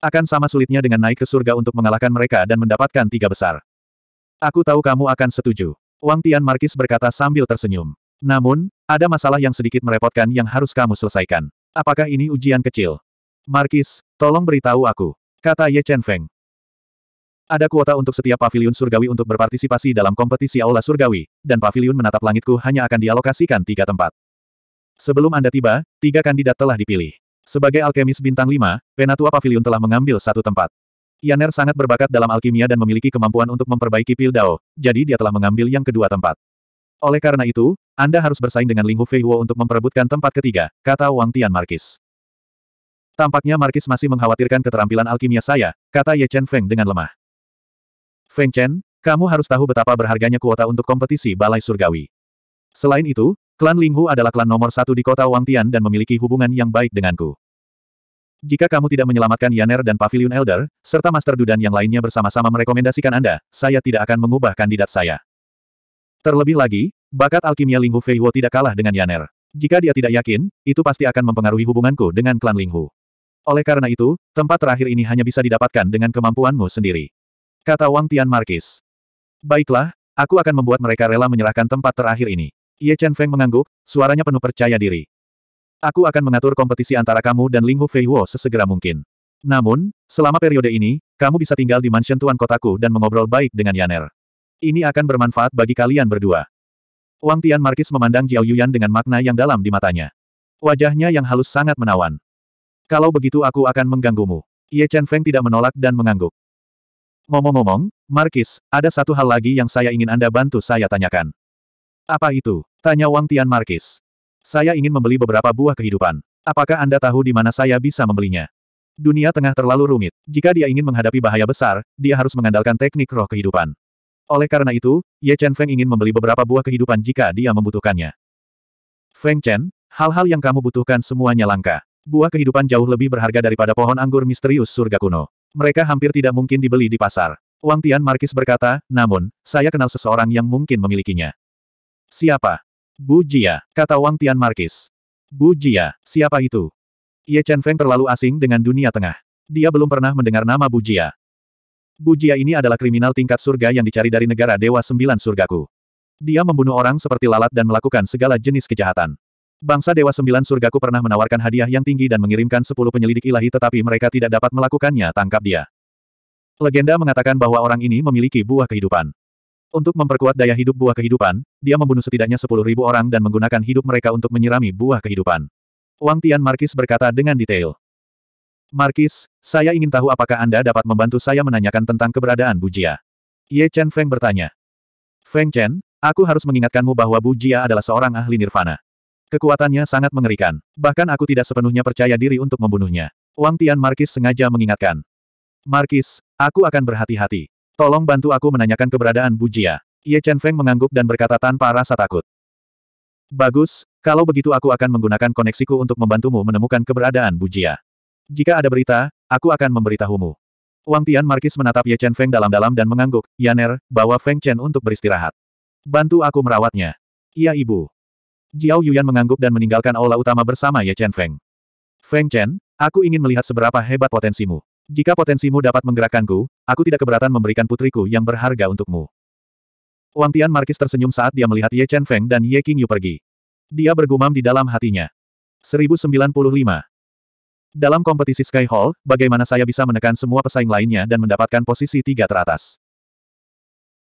Akan sama sulitnya dengan naik ke surga untuk mengalahkan mereka dan mendapatkan tiga besar. Aku tahu kamu akan setuju. Wang Tian Markis berkata sambil tersenyum. Namun, ada masalah yang sedikit merepotkan yang harus kamu selesaikan. Apakah ini ujian kecil? Markis, tolong beritahu aku. Kata Ye Chen Feng. Ada kuota untuk setiap pavilion surgawi untuk berpartisipasi dalam kompetisi aula surgawi, dan pavilion menatap langitku hanya akan dialokasikan tiga tempat. Sebelum Anda tiba, tiga kandidat telah dipilih. Sebagai alkemis bintang lima, Penatua pavilion telah mengambil satu tempat. Yaner sangat berbakat dalam alkimia dan memiliki kemampuan untuk memperbaiki pil Dao, jadi dia telah mengambil yang kedua tempat. Oleh karena itu, Anda harus bersaing dengan Ling Hu Huo untuk memperebutkan tempat ketiga, kata Wang Tian Markis. Tampaknya Markis masih mengkhawatirkan keterampilan alkimia saya, kata Ye Chen Feng dengan lemah. Feng Chen, kamu harus tahu betapa berharganya kuota untuk kompetisi Balai Surgawi. Selain itu, klan Linghu adalah klan nomor satu di kota Wangtian dan memiliki hubungan yang baik denganku. Jika kamu tidak menyelamatkan Yaner dan Pavilion Elder, serta Master Dudan yang lainnya bersama-sama merekomendasikan Anda, saya tidak akan mengubah kandidat saya. Terlebih lagi, bakat alkimia Linghu Feiwo tidak kalah dengan Yaner. Jika dia tidak yakin, itu pasti akan mempengaruhi hubunganku dengan klan Linghu. Oleh karena itu, tempat terakhir ini hanya bisa didapatkan dengan kemampuanmu sendiri. Kata Wang Tian Markis. Baiklah, aku akan membuat mereka rela menyerahkan tempat terakhir ini. Ye Chen Feng mengangguk, suaranya penuh percaya diri. Aku akan mengatur kompetisi antara kamu dan Ling Hu Fei Huo sesegera mungkin. Namun, selama periode ini, kamu bisa tinggal di mansion tuan kotaku dan mengobrol baik dengan Yaner. Ini akan bermanfaat bagi kalian berdua. Wang Tian Markis memandang Jiao Yuyan dengan makna yang dalam di matanya. Wajahnya yang halus sangat menawan. Kalau begitu aku akan mengganggumu. Ye Chen Feng tidak menolak dan mengangguk. Ngomong-ngomong, Markis, ada satu hal lagi yang saya ingin Anda bantu saya tanyakan. Apa itu? Tanya Wang Tian Markis. Saya ingin membeli beberapa buah kehidupan. Apakah Anda tahu di mana saya bisa membelinya? Dunia tengah terlalu rumit. Jika dia ingin menghadapi bahaya besar, dia harus mengandalkan teknik roh kehidupan. Oleh karena itu, Ye Chen Feng ingin membeli beberapa buah kehidupan jika dia membutuhkannya. Feng Chen, hal-hal yang kamu butuhkan semuanya langka. Buah kehidupan jauh lebih berharga daripada pohon anggur misterius surga kuno. Mereka hampir tidak mungkin dibeli di pasar. Wang Tian Markis berkata, namun, saya kenal seseorang yang mungkin memilikinya. Siapa? Bu Jia, kata Wang Tian Markis. Bu Jia, siapa itu? Ye Chen Feng terlalu asing dengan dunia tengah. Dia belum pernah mendengar nama Bu Jia. Bu Jia ini adalah kriminal tingkat surga yang dicari dari negara Dewa Sembilan Surgaku. Dia membunuh orang seperti lalat dan melakukan segala jenis kejahatan. Bangsa Dewa Sembilan Surgaku pernah menawarkan hadiah yang tinggi dan mengirimkan sepuluh penyelidik ilahi tetapi mereka tidak dapat melakukannya tangkap dia. Legenda mengatakan bahwa orang ini memiliki buah kehidupan. Untuk memperkuat daya hidup buah kehidupan, dia membunuh setidaknya sepuluh ribu orang dan menggunakan hidup mereka untuk menyirami buah kehidupan. Wang Tian Markis berkata dengan detail. Markis, saya ingin tahu apakah Anda dapat membantu saya menanyakan tentang keberadaan Bu Jia. Ye Chen Feng bertanya. Feng Chen, aku harus mengingatkanmu bahwa Bu Jia adalah seorang ahli nirvana. Kekuatannya sangat mengerikan. Bahkan aku tidak sepenuhnya percaya diri untuk membunuhnya. Wang Tian Markis sengaja mengingatkan. Markis, aku akan berhati-hati. Tolong bantu aku menanyakan keberadaan Bu Jia. Ye Chen Feng mengangguk dan berkata tanpa rasa takut. Bagus, kalau begitu aku akan menggunakan koneksiku untuk membantumu menemukan keberadaan Bu Jia. Jika ada berita, aku akan memberitahumu. Wang Tian Markis menatap Ye Chen Feng dalam-dalam dan mengangguk, Yaner, bawa Feng Chen untuk beristirahat. Bantu aku merawatnya. Iya ibu. Jiao Yuan mengangguk dan meninggalkan aula utama bersama Ye Chen Feng. Feng Chen, aku ingin melihat seberapa hebat potensimu. Jika potensimu dapat menggerakkanku, aku tidak keberatan memberikan putriku yang berharga untukmu. Wang Tian Markis tersenyum saat dia melihat Ye Chen Feng dan Ye King Yu pergi. Dia bergumam di dalam hatinya. 1095. Dalam kompetisi Sky Hall, bagaimana saya bisa menekan semua pesaing lainnya dan mendapatkan posisi tiga teratas?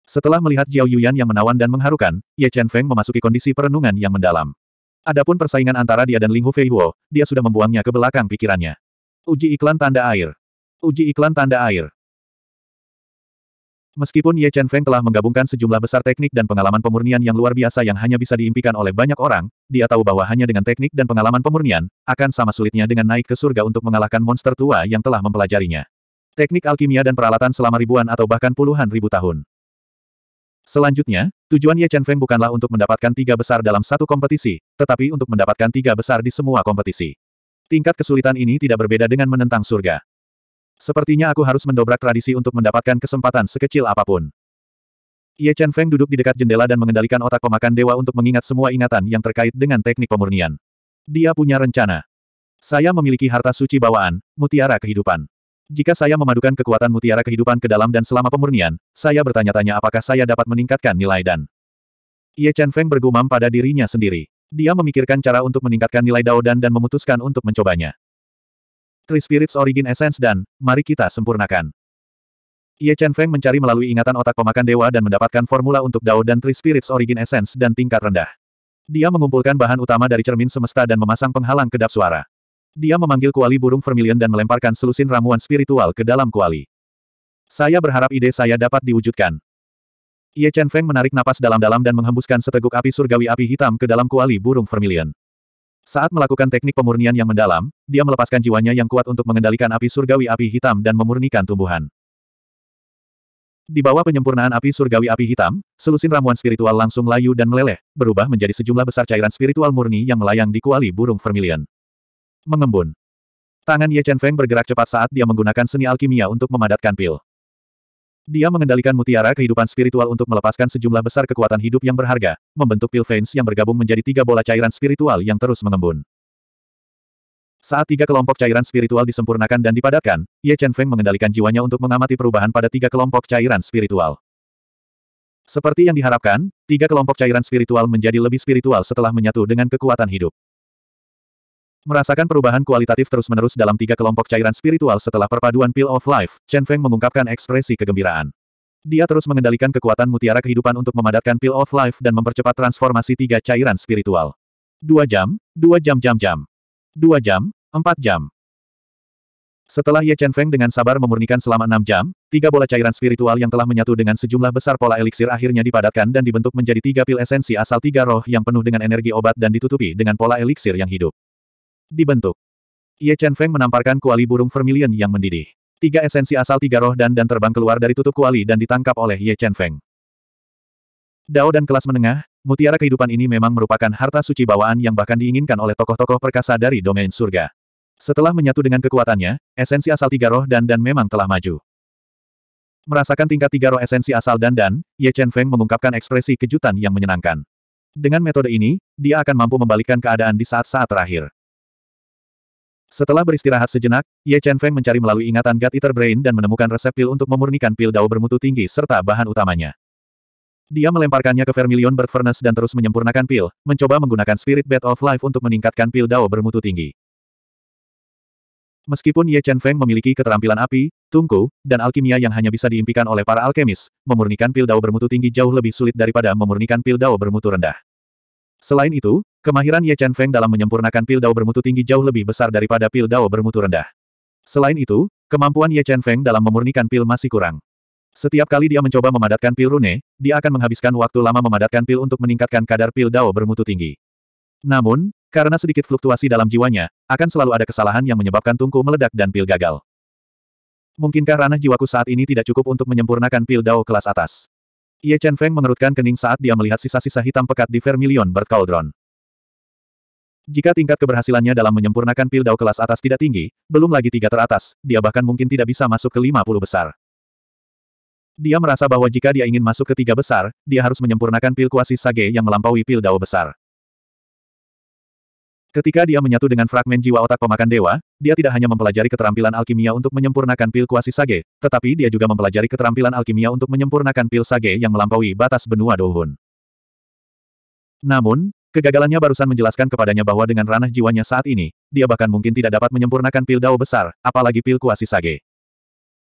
Setelah melihat Jiao Yuyan yang menawan dan mengharukan, Ye Chen Feng memasuki kondisi perenungan yang mendalam. Adapun persaingan antara dia dan Ling Fei Huo, dia sudah membuangnya ke belakang pikirannya. Uji iklan tanda air. Uji iklan tanda air. Meskipun Ye Chen Feng telah menggabungkan sejumlah besar teknik dan pengalaman pemurnian yang luar biasa yang hanya bisa diimpikan oleh banyak orang, dia tahu bahwa hanya dengan teknik dan pengalaman pemurnian, akan sama sulitnya dengan naik ke surga untuk mengalahkan monster tua yang telah mempelajarinya. Teknik alkimia dan peralatan selama ribuan atau bahkan puluhan ribu tahun. Selanjutnya, tujuan Ye Chen Feng bukanlah untuk mendapatkan tiga besar dalam satu kompetisi, tetapi untuk mendapatkan tiga besar di semua kompetisi. Tingkat kesulitan ini tidak berbeda dengan menentang surga. Sepertinya aku harus mendobrak tradisi untuk mendapatkan kesempatan sekecil apapun. Ye Chen Feng duduk di dekat jendela dan mengendalikan otak pemakan dewa untuk mengingat semua ingatan yang terkait dengan teknik pemurnian. Dia punya rencana. Saya memiliki harta suci bawaan, mutiara kehidupan. Jika saya memadukan kekuatan mutiara kehidupan ke dalam dan selama pemurnian, saya bertanya-tanya apakah saya dapat meningkatkan nilai dan... Ye Chen Feng bergumam pada dirinya sendiri. Dia memikirkan cara untuk meningkatkan nilai Dao dan dan memutuskan untuk mencobanya. Three Spirits Origin Essence dan, mari kita sempurnakan. Ye Chen Feng mencari melalui ingatan otak pemakan dewa dan mendapatkan formula untuk Dao dan Three Spirits Origin Essence dan tingkat rendah. Dia mengumpulkan bahan utama dari cermin semesta dan memasang penghalang kedap suara. Dia memanggil kuali burung vermilion dan melemparkan selusin ramuan spiritual ke dalam kuali. Saya berharap ide saya dapat diwujudkan. Ye Chen Feng menarik napas dalam-dalam dan menghembuskan seteguk api surgawi api hitam ke dalam kuali burung vermilion. Saat melakukan teknik pemurnian yang mendalam, dia melepaskan jiwanya yang kuat untuk mengendalikan api surgawi api hitam dan memurnikan tumbuhan. Di bawah penyempurnaan api surgawi api hitam, selusin ramuan spiritual langsung layu dan meleleh, berubah menjadi sejumlah besar cairan spiritual murni yang melayang di kuali burung vermilion mengembun. Tangan Ye Chen Feng bergerak cepat saat dia menggunakan seni alkimia untuk memadatkan pil. Dia mengendalikan mutiara kehidupan spiritual untuk melepaskan sejumlah besar kekuatan hidup yang berharga, membentuk pil veins yang bergabung menjadi tiga bola cairan spiritual yang terus mengembun. Saat tiga kelompok cairan spiritual disempurnakan dan dipadatkan, Ye Chen Feng mengendalikan jiwanya untuk mengamati perubahan pada tiga kelompok cairan spiritual. Seperti yang diharapkan, tiga kelompok cairan spiritual menjadi lebih spiritual setelah menyatu dengan kekuatan hidup. Merasakan perubahan kualitatif terus-menerus dalam tiga kelompok cairan spiritual setelah perpaduan Pill of Life, Chen Feng mengungkapkan ekspresi kegembiraan. Dia terus mengendalikan kekuatan mutiara kehidupan untuk memadatkan Pill of Life dan mempercepat transformasi tiga cairan spiritual. Dua jam, dua jam jam jam. Dua jam, empat jam. Setelah Ye Chen Feng dengan sabar memurnikan selama enam jam, tiga bola cairan spiritual yang telah menyatu dengan sejumlah besar pola eliksir akhirnya dipadatkan dan dibentuk menjadi tiga pil esensi asal tiga roh yang penuh dengan energi obat dan ditutupi dengan pola eliksir yang hidup. Dibentuk. Ye Chen Feng menamparkan kuali burung vermilion yang mendidih. Tiga esensi asal tiga roh dan dan terbang keluar dari tutup kuali dan ditangkap oleh Ye Chen Feng. Dao dan kelas menengah, mutiara kehidupan ini memang merupakan harta suci bawaan yang bahkan diinginkan oleh tokoh-tokoh perkasa dari domain surga. Setelah menyatu dengan kekuatannya, esensi asal tiga roh dan dan memang telah maju. Merasakan tingkat tiga roh esensi asal dan dan, Ye Chen Feng mengungkapkan ekspresi kejutan yang menyenangkan. Dengan metode ini, dia akan mampu membalikkan keadaan di saat-saat terakhir. Setelah beristirahat sejenak, Ye Chen Feng mencari melalui ingatan God Eater Brain dan menemukan resep pil untuk memurnikan pil dao bermutu tinggi serta bahan utamanya. Dia melemparkannya ke Vermilion Bird Furnace dan terus menyempurnakan pil, mencoba menggunakan Spirit Bed of Life untuk meningkatkan pil dao bermutu tinggi. Meskipun Ye Chen Feng memiliki keterampilan api, tungku, dan alkimia yang hanya bisa diimpikan oleh para alkemis, memurnikan pil dao bermutu tinggi jauh lebih sulit daripada memurnikan pil dao bermutu rendah. Selain itu, Kemahiran Ye Chen Feng dalam menyempurnakan pil dao bermutu tinggi jauh lebih besar daripada pil dao bermutu rendah. Selain itu, kemampuan Ye Chen Feng dalam memurnikan pil masih kurang. Setiap kali dia mencoba memadatkan pil rune, dia akan menghabiskan waktu lama memadatkan pil untuk meningkatkan kadar pil dao bermutu tinggi. Namun, karena sedikit fluktuasi dalam jiwanya, akan selalu ada kesalahan yang menyebabkan tungku meledak dan pil gagal. Mungkinkah ranah jiwaku saat ini tidak cukup untuk menyempurnakan pil dao kelas atas? Ye Chen Feng mengerutkan kening saat dia melihat sisa-sisa hitam pekat di Vermilion Bird Cauldron. Jika tingkat keberhasilannya dalam menyempurnakan pil dao kelas atas tidak tinggi, belum lagi tiga teratas, dia bahkan mungkin tidak bisa masuk ke lima puluh besar. Dia merasa bahwa jika dia ingin masuk ke tiga besar, dia harus menyempurnakan pil kuasi sage yang melampaui pil dao besar. Ketika dia menyatu dengan fragmen jiwa otak pemakan dewa, dia tidak hanya mempelajari keterampilan alkimia untuk menyempurnakan pil kuasi sage, tetapi dia juga mempelajari keterampilan alkimia untuk menyempurnakan pil sage yang melampaui batas benua Dohun. Namun, Kegagalannya barusan menjelaskan kepadanya bahwa dengan ranah jiwanya saat ini, dia bahkan mungkin tidak dapat menyempurnakan pil dao besar, apalagi pil kuasi sage.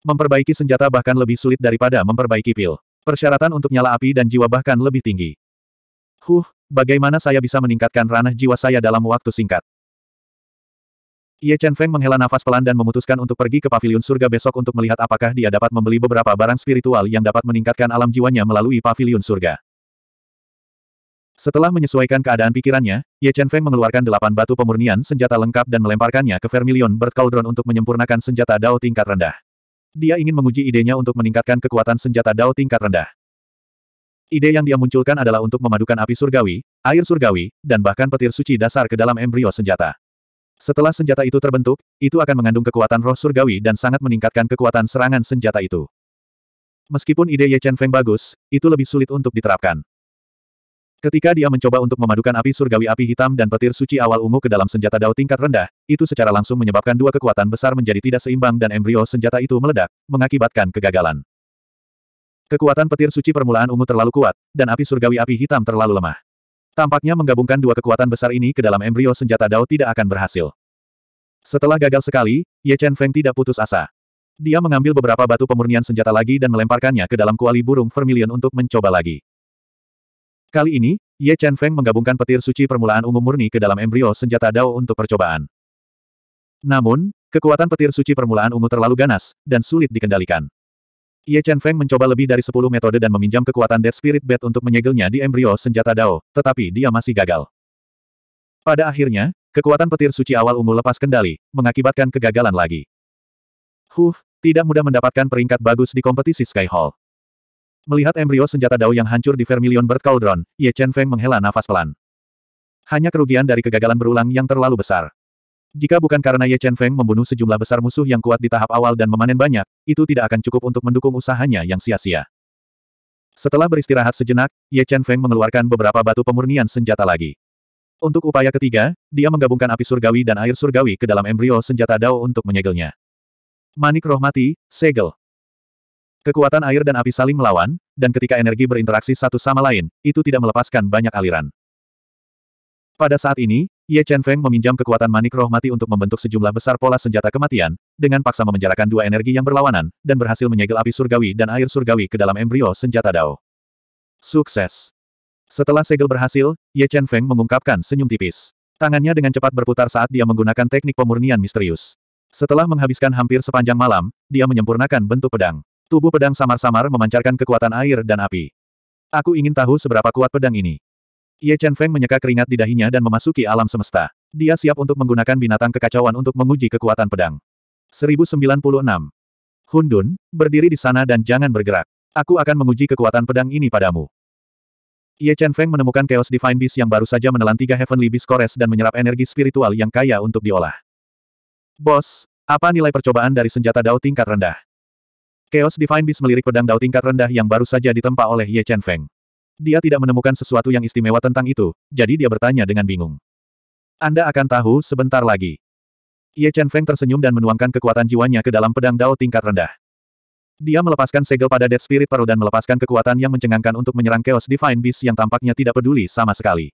Memperbaiki senjata bahkan lebih sulit daripada memperbaiki pil. Persyaratan untuk nyala api dan jiwa bahkan lebih tinggi. Huh, bagaimana saya bisa meningkatkan ranah jiwa saya dalam waktu singkat? Ye Chen Feng menghela nafas pelan dan memutuskan untuk pergi ke pavilion surga besok untuk melihat apakah dia dapat membeli beberapa barang spiritual yang dapat meningkatkan alam jiwanya melalui pavilion surga. Setelah menyesuaikan keadaan pikirannya, Ye Chen Feng mengeluarkan delapan batu pemurnian senjata lengkap dan melemparkannya ke Vermilion Bird Cauldron untuk menyempurnakan senjata Dao tingkat rendah. Dia ingin menguji idenya untuk meningkatkan kekuatan senjata Dao tingkat rendah. Ide yang dia munculkan adalah untuk memadukan api surgawi, air surgawi, dan bahkan petir suci dasar ke dalam embrio senjata. Setelah senjata itu terbentuk, itu akan mengandung kekuatan roh surgawi dan sangat meningkatkan kekuatan serangan senjata itu. Meskipun ide Ye Chen Feng bagus, itu lebih sulit untuk diterapkan. Ketika dia mencoba untuk memadukan api surgawi api hitam dan petir suci awal ungu ke dalam senjata dao tingkat rendah, itu secara langsung menyebabkan dua kekuatan besar menjadi tidak seimbang dan embrio senjata itu meledak, mengakibatkan kegagalan. Kekuatan petir suci permulaan ungu terlalu kuat, dan api surgawi api hitam terlalu lemah. Tampaknya menggabungkan dua kekuatan besar ini ke dalam embrio senjata dao tidak akan berhasil. Setelah gagal sekali, Ye Chen Feng tidak putus asa. Dia mengambil beberapa batu pemurnian senjata lagi dan melemparkannya ke dalam kuali burung vermilion untuk mencoba lagi. Kali ini, Ye Chen Feng menggabungkan petir suci permulaan ungu murni ke dalam embrio senjata Dao untuk percobaan. Namun, kekuatan petir suci permulaan ungu terlalu ganas, dan sulit dikendalikan. Ye Chen Feng mencoba lebih dari 10 metode dan meminjam kekuatan Dead Spirit Bat untuk menyegelnya di embrio senjata Dao, tetapi dia masih gagal. Pada akhirnya, kekuatan petir suci awal ungu lepas kendali, mengakibatkan kegagalan lagi. Huh, tidak mudah mendapatkan peringkat bagus di kompetisi Sky Hall. Melihat embrio senjata Dao yang hancur di Vermilion Bird Cauldron, Ye Chen Feng menghela nafas pelan. Hanya kerugian dari kegagalan berulang yang terlalu besar. Jika bukan karena Ye Chen Feng membunuh sejumlah besar musuh yang kuat di tahap awal dan memanen banyak, itu tidak akan cukup untuk mendukung usahanya yang sia-sia. Setelah beristirahat sejenak, Ye Chen Feng mengeluarkan beberapa batu pemurnian senjata lagi. Untuk upaya ketiga, dia menggabungkan api surgawi dan air surgawi ke dalam embrio senjata Dao untuk menyegelnya. Manik rohmati, segel. Kekuatan air dan api saling melawan, dan ketika energi berinteraksi satu sama lain, itu tidak melepaskan banyak aliran. Pada saat ini, Ye Chen Feng meminjam kekuatan manik roh mati untuk membentuk sejumlah besar pola senjata kematian, dengan paksa memenjarakan dua energi yang berlawanan, dan berhasil menyegel api surgawi dan air surgawi ke dalam embrio senjata Dao. Sukses! Setelah segel berhasil, Ye Chen Feng mengungkapkan senyum tipis. Tangannya dengan cepat berputar saat dia menggunakan teknik pemurnian misterius. Setelah menghabiskan hampir sepanjang malam, dia menyempurnakan bentuk pedang. Tubuh pedang samar-samar memancarkan kekuatan air dan api. Aku ingin tahu seberapa kuat pedang ini. Ye Chen Feng menyeka keringat di dahinya dan memasuki alam semesta. Dia siap untuk menggunakan binatang kekacauan untuk menguji kekuatan pedang. 1096. Hundun, berdiri di sana dan jangan bergerak. Aku akan menguji kekuatan pedang ini padamu. Ye Chen Feng menemukan Chaos Divine Beast yang baru saja menelan tiga Heavenly Beast Cores dan menyerap energi spiritual yang kaya untuk diolah. Bos, apa nilai percobaan dari senjata Dao tingkat rendah? Chaos Divine Beast melirik pedang Dao tingkat rendah yang baru saja ditempa oleh Ye Chen Feng. Dia tidak menemukan sesuatu yang istimewa tentang itu, jadi dia bertanya dengan bingung. Anda akan tahu sebentar lagi. Ye Chen Feng tersenyum dan menuangkan kekuatan jiwanya ke dalam pedang Dao tingkat rendah. Dia melepaskan segel pada Dead Spirit Pearl dan melepaskan kekuatan yang mencengangkan untuk menyerang Chaos Divine Beast yang tampaknya tidak peduli sama sekali.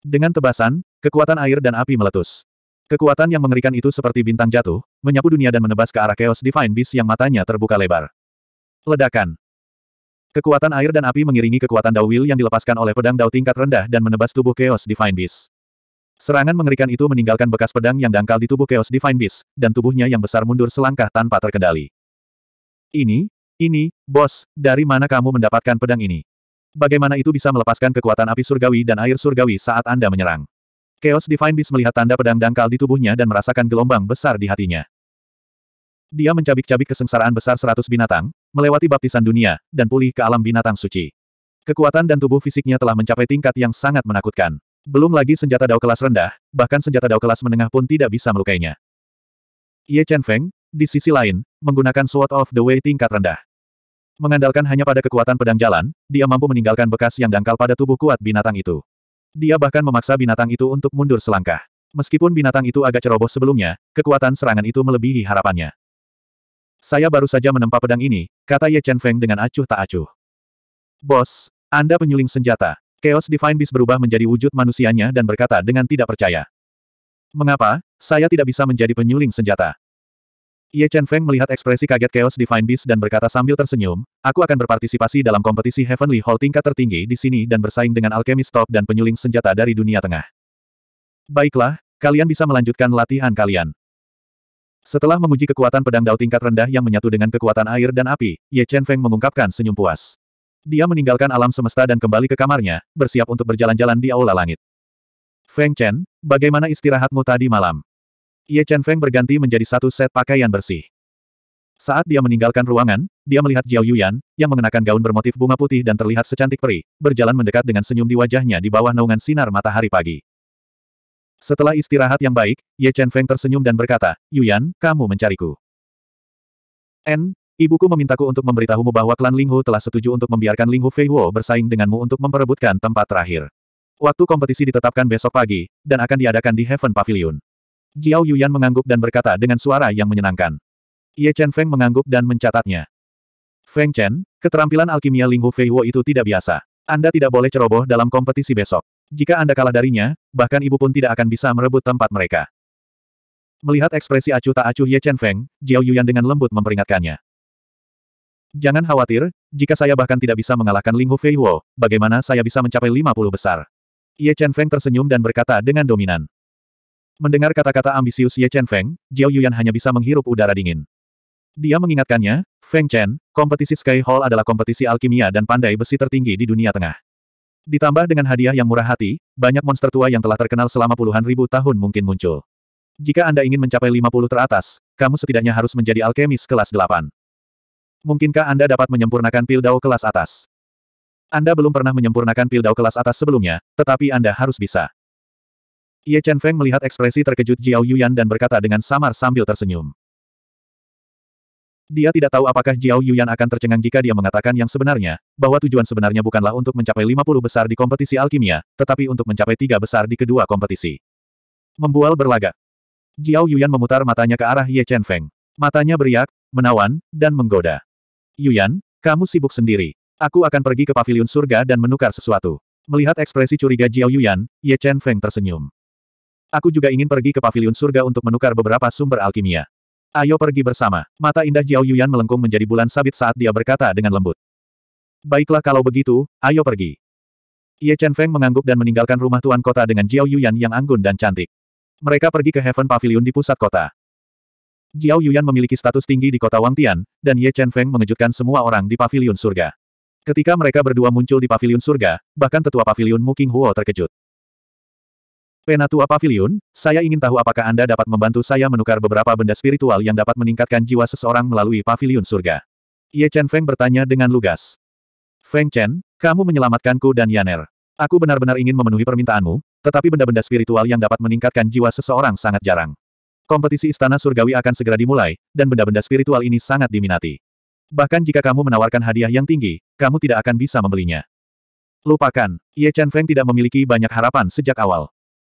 Dengan tebasan, kekuatan air dan api meletus. Kekuatan yang mengerikan itu seperti bintang jatuh, menyapu dunia dan menebas ke arah Chaos Divine Beast yang matanya terbuka lebar. Ledakan. Kekuatan air dan api mengiringi kekuatan Dao Will yang dilepaskan oleh pedang Dao tingkat rendah dan menebas tubuh Chaos Divine Beast. Serangan mengerikan itu meninggalkan bekas pedang yang dangkal di tubuh Chaos Divine Beast, dan tubuhnya yang besar mundur selangkah tanpa terkendali. Ini, ini, bos, dari mana kamu mendapatkan pedang ini? Bagaimana itu bisa melepaskan kekuatan api surgawi dan air surgawi saat Anda menyerang? Chaos Divine Beast melihat tanda pedang dangkal di tubuhnya dan merasakan gelombang besar di hatinya. Dia mencabik-cabik kesengsaraan besar seratus binatang, melewati baptisan dunia, dan pulih ke alam binatang suci. Kekuatan dan tubuh fisiknya telah mencapai tingkat yang sangat menakutkan. Belum lagi senjata dao kelas rendah, bahkan senjata dao kelas menengah pun tidak bisa melukainya. Ye Chen Feng, di sisi lain, menggunakan Sword of the Way tingkat rendah. Mengandalkan hanya pada kekuatan pedang jalan, dia mampu meninggalkan bekas yang dangkal pada tubuh kuat binatang itu. Dia bahkan memaksa binatang itu untuk mundur selangkah. Meskipun binatang itu agak ceroboh sebelumnya, kekuatan serangan itu melebihi harapannya. Saya baru saja menempa pedang ini, kata Ye Chen Feng dengan acuh tak acuh. Bos, Anda penyuling senjata. Chaos Divine Beast berubah menjadi wujud manusianya dan berkata dengan tidak percaya. Mengapa, saya tidak bisa menjadi penyuling senjata? Ye Chen Feng melihat ekspresi kaget Chaos Divine Beast dan berkata sambil tersenyum, aku akan berpartisipasi dalam kompetisi Heavenly Hall tingkat tertinggi di sini dan bersaing dengan alkemis top dan penyuling senjata dari dunia tengah. Baiklah, kalian bisa melanjutkan latihan kalian. Setelah menguji kekuatan pedang dao tingkat rendah yang menyatu dengan kekuatan air dan api, Ye Chen Feng mengungkapkan senyum puas. Dia meninggalkan alam semesta dan kembali ke kamarnya, bersiap untuk berjalan-jalan di aula langit. Feng Chen, bagaimana istirahatmu tadi malam? Ye Chen Feng berganti menjadi satu set pakaian bersih. Saat dia meninggalkan ruangan, dia melihat Jiao Yuyan, yang mengenakan gaun bermotif bunga putih dan terlihat secantik peri, berjalan mendekat dengan senyum di wajahnya di bawah naungan sinar matahari pagi. Setelah istirahat yang baik, Ye Chen Feng tersenyum dan berkata, Yuyan, kamu mencariku. N, ibuku memintaku untuk memberitahumu bahwa klan Linghu telah setuju untuk membiarkan Linghu Feihuo bersaing denganmu untuk memperebutkan tempat terakhir. Waktu kompetisi ditetapkan besok pagi, dan akan diadakan di Heaven Pavilion. Jiao Yuyan mengangguk dan berkata dengan suara yang menyenangkan. Ye Chen Feng mengangguk dan mencatatnya. Feng Chen, keterampilan alkimia Linghu Feiwo itu tidak biasa. Anda tidak boleh ceroboh dalam kompetisi besok. Jika Anda kalah darinya, bahkan ibu pun tidak akan bisa merebut tempat mereka. Melihat ekspresi acuh tak acuh Ye Chen Feng, Jiao Yuyan dengan lembut memperingatkannya. Jangan khawatir, jika saya bahkan tidak bisa mengalahkan Linghu Hu Fei Huo, bagaimana saya bisa mencapai 50 besar? Ye Chen Feng tersenyum dan berkata dengan dominan. Mendengar kata-kata ambisius Ye Chen Feng, Jiao Yuyan hanya bisa menghirup udara dingin. Dia mengingatkannya, Feng Chen, kompetisi Sky Hall adalah kompetisi alkimia dan pandai besi tertinggi di dunia tengah. Ditambah dengan hadiah yang murah hati, banyak monster tua yang telah terkenal selama puluhan ribu tahun mungkin muncul. Jika Anda ingin mencapai 50 teratas, kamu setidaknya harus menjadi alkemis kelas 8. Mungkinkah Anda dapat menyempurnakan pil dao kelas atas? Anda belum pernah menyempurnakan pil dao kelas atas sebelumnya, tetapi Anda harus bisa. Ye Chen Feng melihat ekspresi terkejut Jiao Yuyan dan berkata dengan samar sambil tersenyum. Dia tidak tahu apakah Jiao Yuyan akan tercengang jika dia mengatakan yang sebenarnya, bahwa tujuan sebenarnya bukanlah untuk mencapai 50 besar di kompetisi alkimia, tetapi untuk mencapai tiga besar di kedua kompetisi. Membual berlaga. Jiao Yuyan memutar matanya ke arah Ye Chen Feng. Matanya beriak, menawan, dan menggoda. Yuyan, kamu sibuk sendiri. Aku akan pergi ke paviliun surga dan menukar sesuatu. Melihat ekspresi curiga Jiao Yuyan, Ye Chen Feng tersenyum. Aku juga ingin pergi ke paviliun surga untuk menukar beberapa sumber alkimia. Ayo pergi bersama. Mata indah Jiao Yuyan melengkung menjadi bulan sabit saat dia berkata dengan lembut. Baiklah kalau begitu, ayo pergi. Ye Chen Feng mengangguk dan meninggalkan rumah tuan kota dengan Jiao Yuyan yang anggun dan cantik. Mereka pergi ke Heaven Pavilion di pusat kota. Jiao Yuyan memiliki status tinggi di kota Wang Tian, dan Ye Chen Feng mengejutkan semua orang di pavilion surga. Ketika mereka berdua muncul di pavilion surga, bahkan tetua pavilion Mu King Huo terkejut. Penatua Pavilion, saya ingin tahu apakah Anda dapat membantu saya menukar beberapa benda spiritual yang dapat meningkatkan jiwa seseorang melalui Pavilion Surga. Ye Chen Feng bertanya dengan lugas. Feng Chen, kamu menyelamatkanku dan Yaner. Aku benar-benar ingin memenuhi permintaanmu, tetapi benda-benda spiritual yang dapat meningkatkan jiwa seseorang sangat jarang. Kompetisi Istana Surgawi akan segera dimulai, dan benda-benda spiritual ini sangat diminati. Bahkan jika kamu menawarkan hadiah yang tinggi, kamu tidak akan bisa membelinya. Lupakan, Ye Chen Feng tidak memiliki banyak harapan sejak awal.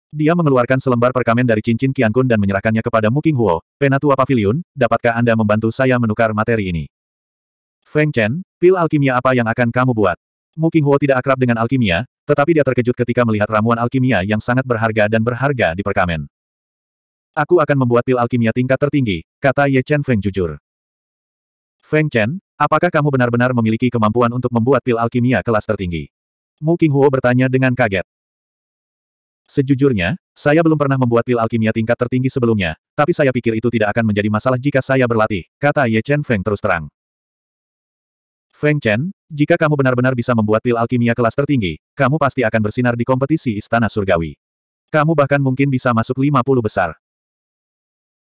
Dia mengeluarkan selembar perkamen dari cincin Qiankun dan menyerahkannya kepada Muking Huo, Penatua Pavilion, dapatkah Anda membantu saya menukar materi ini? Feng Chen, pil alkimia apa yang akan kamu buat? Muking Huo tidak akrab dengan alkimia, tetapi dia terkejut ketika melihat ramuan alkimia yang sangat berharga dan berharga di perkamen. Aku akan membuat pil alkimia tingkat tertinggi, kata Ye Chen Feng jujur. Feng Chen, apakah kamu benar-benar memiliki kemampuan untuk membuat pil alkimia kelas tertinggi? Mu Huo bertanya dengan kaget. Sejujurnya, saya belum pernah membuat pil alkimia tingkat tertinggi sebelumnya, tapi saya pikir itu tidak akan menjadi masalah jika saya berlatih, kata Ye Chen Feng terus terang. Feng Chen, jika kamu benar-benar bisa membuat pil alkimia kelas tertinggi, kamu pasti akan bersinar di kompetisi Istana Surgawi. Kamu bahkan mungkin bisa masuk 50 besar.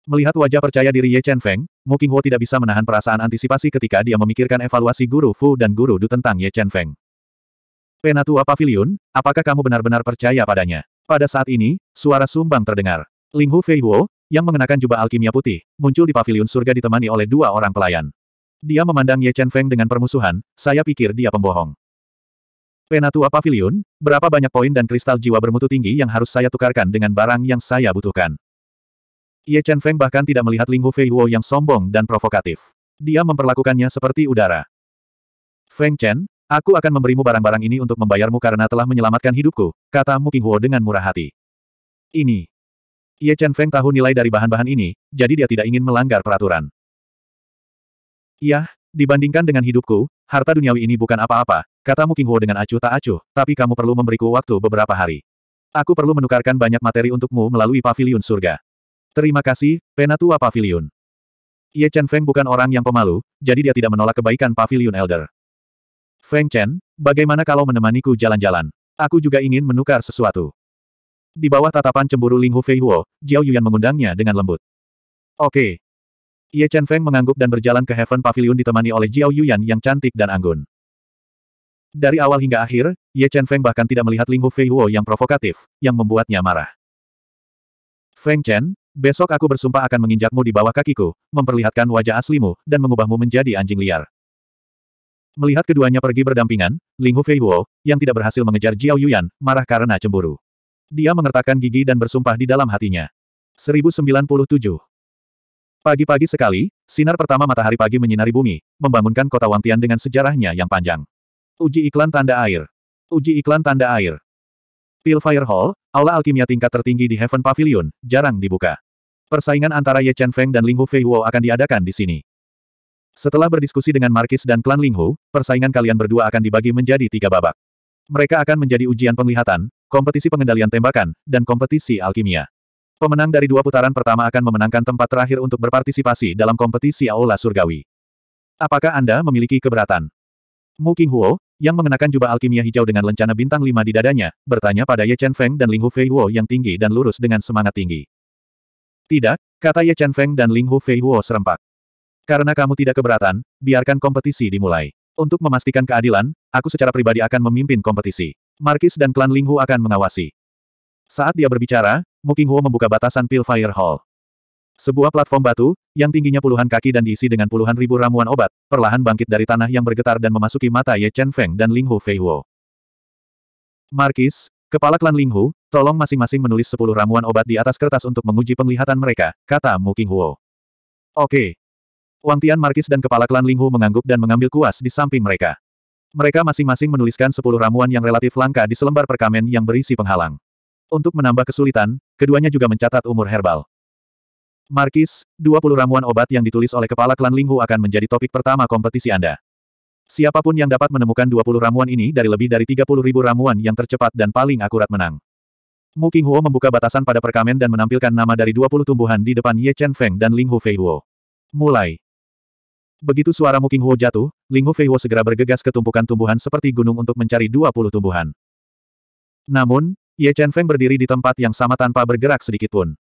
Melihat wajah percaya diri Ye Chen Feng, Mu Qinghuo tidak bisa menahan perasaan antisipasi ketika dia memikirkan evaluasi Guru Fu dan Guru Du tentang Ye Chen Feng. Penatua Pavilion, apakah kamu benar-benar percaya padanya? Pada saat ini, suara sumbang terdengar. Ling Hu Feihuo, yang mengenakan jubah alkimia putih, muncul di Pavilion surga ditemani oleh dua orang pelayan. Dia memandang Ye Chen Feng dengan permusuhan, saya pikir dia pembohong. Penatua Pavilion, berapa banyak poin dan kristal jiwa bermutu tinggi yang harus saya tukarkan dengan barang yang saya butuhkan? Ye Chen Feng bahkan tidak melihat Ling Hu Fei Huo yang sombong dan provokatif. Dia memperlakukannya seperti udara. Feng Chen, Aku akan memberimu barang-barang ini untuk membayarmu karena telah menyelamatkan hidupku, kata Mu Qinghuo dengan murah hati. Ini. Ye Chen Feng tahu nilai dari bahan-bahan ini, jadi dia tidak ingin melanggar peraturan. Yah, dibandingkan dengan hidupku, harta duniawi ini bukan apa-apa, kata Mu Qinghuo dengan acuh tak acuh, tapi kamu perlu memberiku waktu beberapa hari. Aku perlu menukarkan banyak materi untukmu melalui pavilion surga. Terima kasih, Penatua Pavilion. Ye Chen Feng bukan orang yang pemalu, jadi dia tidak menolak kebaikan Pavilion Elder. Feng Chen, bagaimana kalau menemaniku jalan-jalan? Aku juga ingin menukar sesuatu. Di bawah tatapan cemburu Ling Hu Fei Huo, Jiao Yuan mengundangnya dengan lembut. Oke. Okay. Ye Chen Feng mengangguk dan berjalan ke Heaven Pavilion ditemani oleh Jiao Yuan yang cantik dan anggun. Dari awal hingga akhir, Ye Chen Feng bahkan tidak melihat Ling Hu Fei Huo yang provokatif, yang membuatnya marah. Feng Chen, besok aku bersumpah akan menginjakmu di bawah kakiku, memperlihatkan wajah aslimu, dan mengubahmu menjadi anjing liar. Melihat keduanya pergi berdampingan, Ling Fei Huo, yang tidak berhasil mengejar Jiao Yuyan marah karena cemburu. Dia mengertakkan gigi dan bersumpah di dalam hatinya. 1097. Pagi-pagi sekali, sinar pertama matahari pagi menyinari bumi, membangunkan kota Wangtian dengan sejarahnya yang panjang. Uji iklan tanda air. Uji iklan tanda air. Fire Hall, aula alkimia tingkat tertinggi di Heaven Pavilion, jarang dibuka. Persaingan antara Ye Chen Feng dan Ling Hu Fei Huo akan diadakan di sini. Setelah berdiskusi dengan Markis dan klan Linghu, persaingan kalian berdua akan dibagi menjadi tiga babak. Mereka akan menjadi ujian penglihatan, kompetisi pengendalian tembakan, dan kompetisi alkimia. Pemenang dari dua putaran pertama akan memenangkan tempat terakhir untuk berpartisipasi dalam kompetisi Aula Surgawi. Apakah Anda memiliki keberatan? Mu Huo, yang mengenakan jubah alkimia hijau dengan lencana bintang lima di dadanya, bertanya pada Ye Chen Feng dan Ling Hu Fei Huo yang tinggi dan lurus dengan semangat tinggi. Tidak, kata Ye Chen Feng dan Ling Hu Fei Huo serempak. Karena kamu tidak keberatan, biarkan kompetisi dimulai. Untuk memastikan keadilan, aku secara pribadi akan memimpin kompetisi. Markis dan klan Linghu akan mengawasi. Saat dia berbicara, Mukinghuo membuka batasan Pil Fire Hall. Sebuah platform batu, yang tingginya puluhan kaki dan diisi dengan puluhan ribu ramuan obat, perlahan bangkit dari tanah yang bergetar dan memasuki mata Ye Chen Feng dan Linghu Feihuo. Markis, kepala klan Linghu, tolong masing-masing menulis sepuluh ramuan obat di atas kertas untuk menguji penglihatan mereka, kata Mukinghuo. Oke, Wang Tian Markis dan kepala klan Linghu mengangguk dan mengambil kuas di samping mereka. Mereka masing-masing menuliskan sepuluh ramuan yang relatif langka di selembar perkamen yang berisi penghalang. Untuk menambah kesulitan, keduanya juga mencatat umur herbal. Markis, puluh ramuan obat yang ditulis oleh kepala klan Linghu akan menjadi topik pertama kompetisi Anda. Siapapun yang dapat menemukan dua puluh ramuan ini dari lebih dari tiga puluh ribu ramuan yang tercepat dan paling akurat menang. Mu Qinghuo membuka batasan pada perkamen dan menampilkan nama dari dua puluh tumbuhan di depan Ye Chen Feng dan Linghu Fei Mulai. Begitu suara Muking Huo jatuh, Ling Hu Fei Huo segera bergegas ke tumpukan tumbuhan seperti gunung untuk mencari 20 tumbuhan. Namun, Ye Chen Feng berdiri di tempat yang sama tanpa bergerak sedikit pun.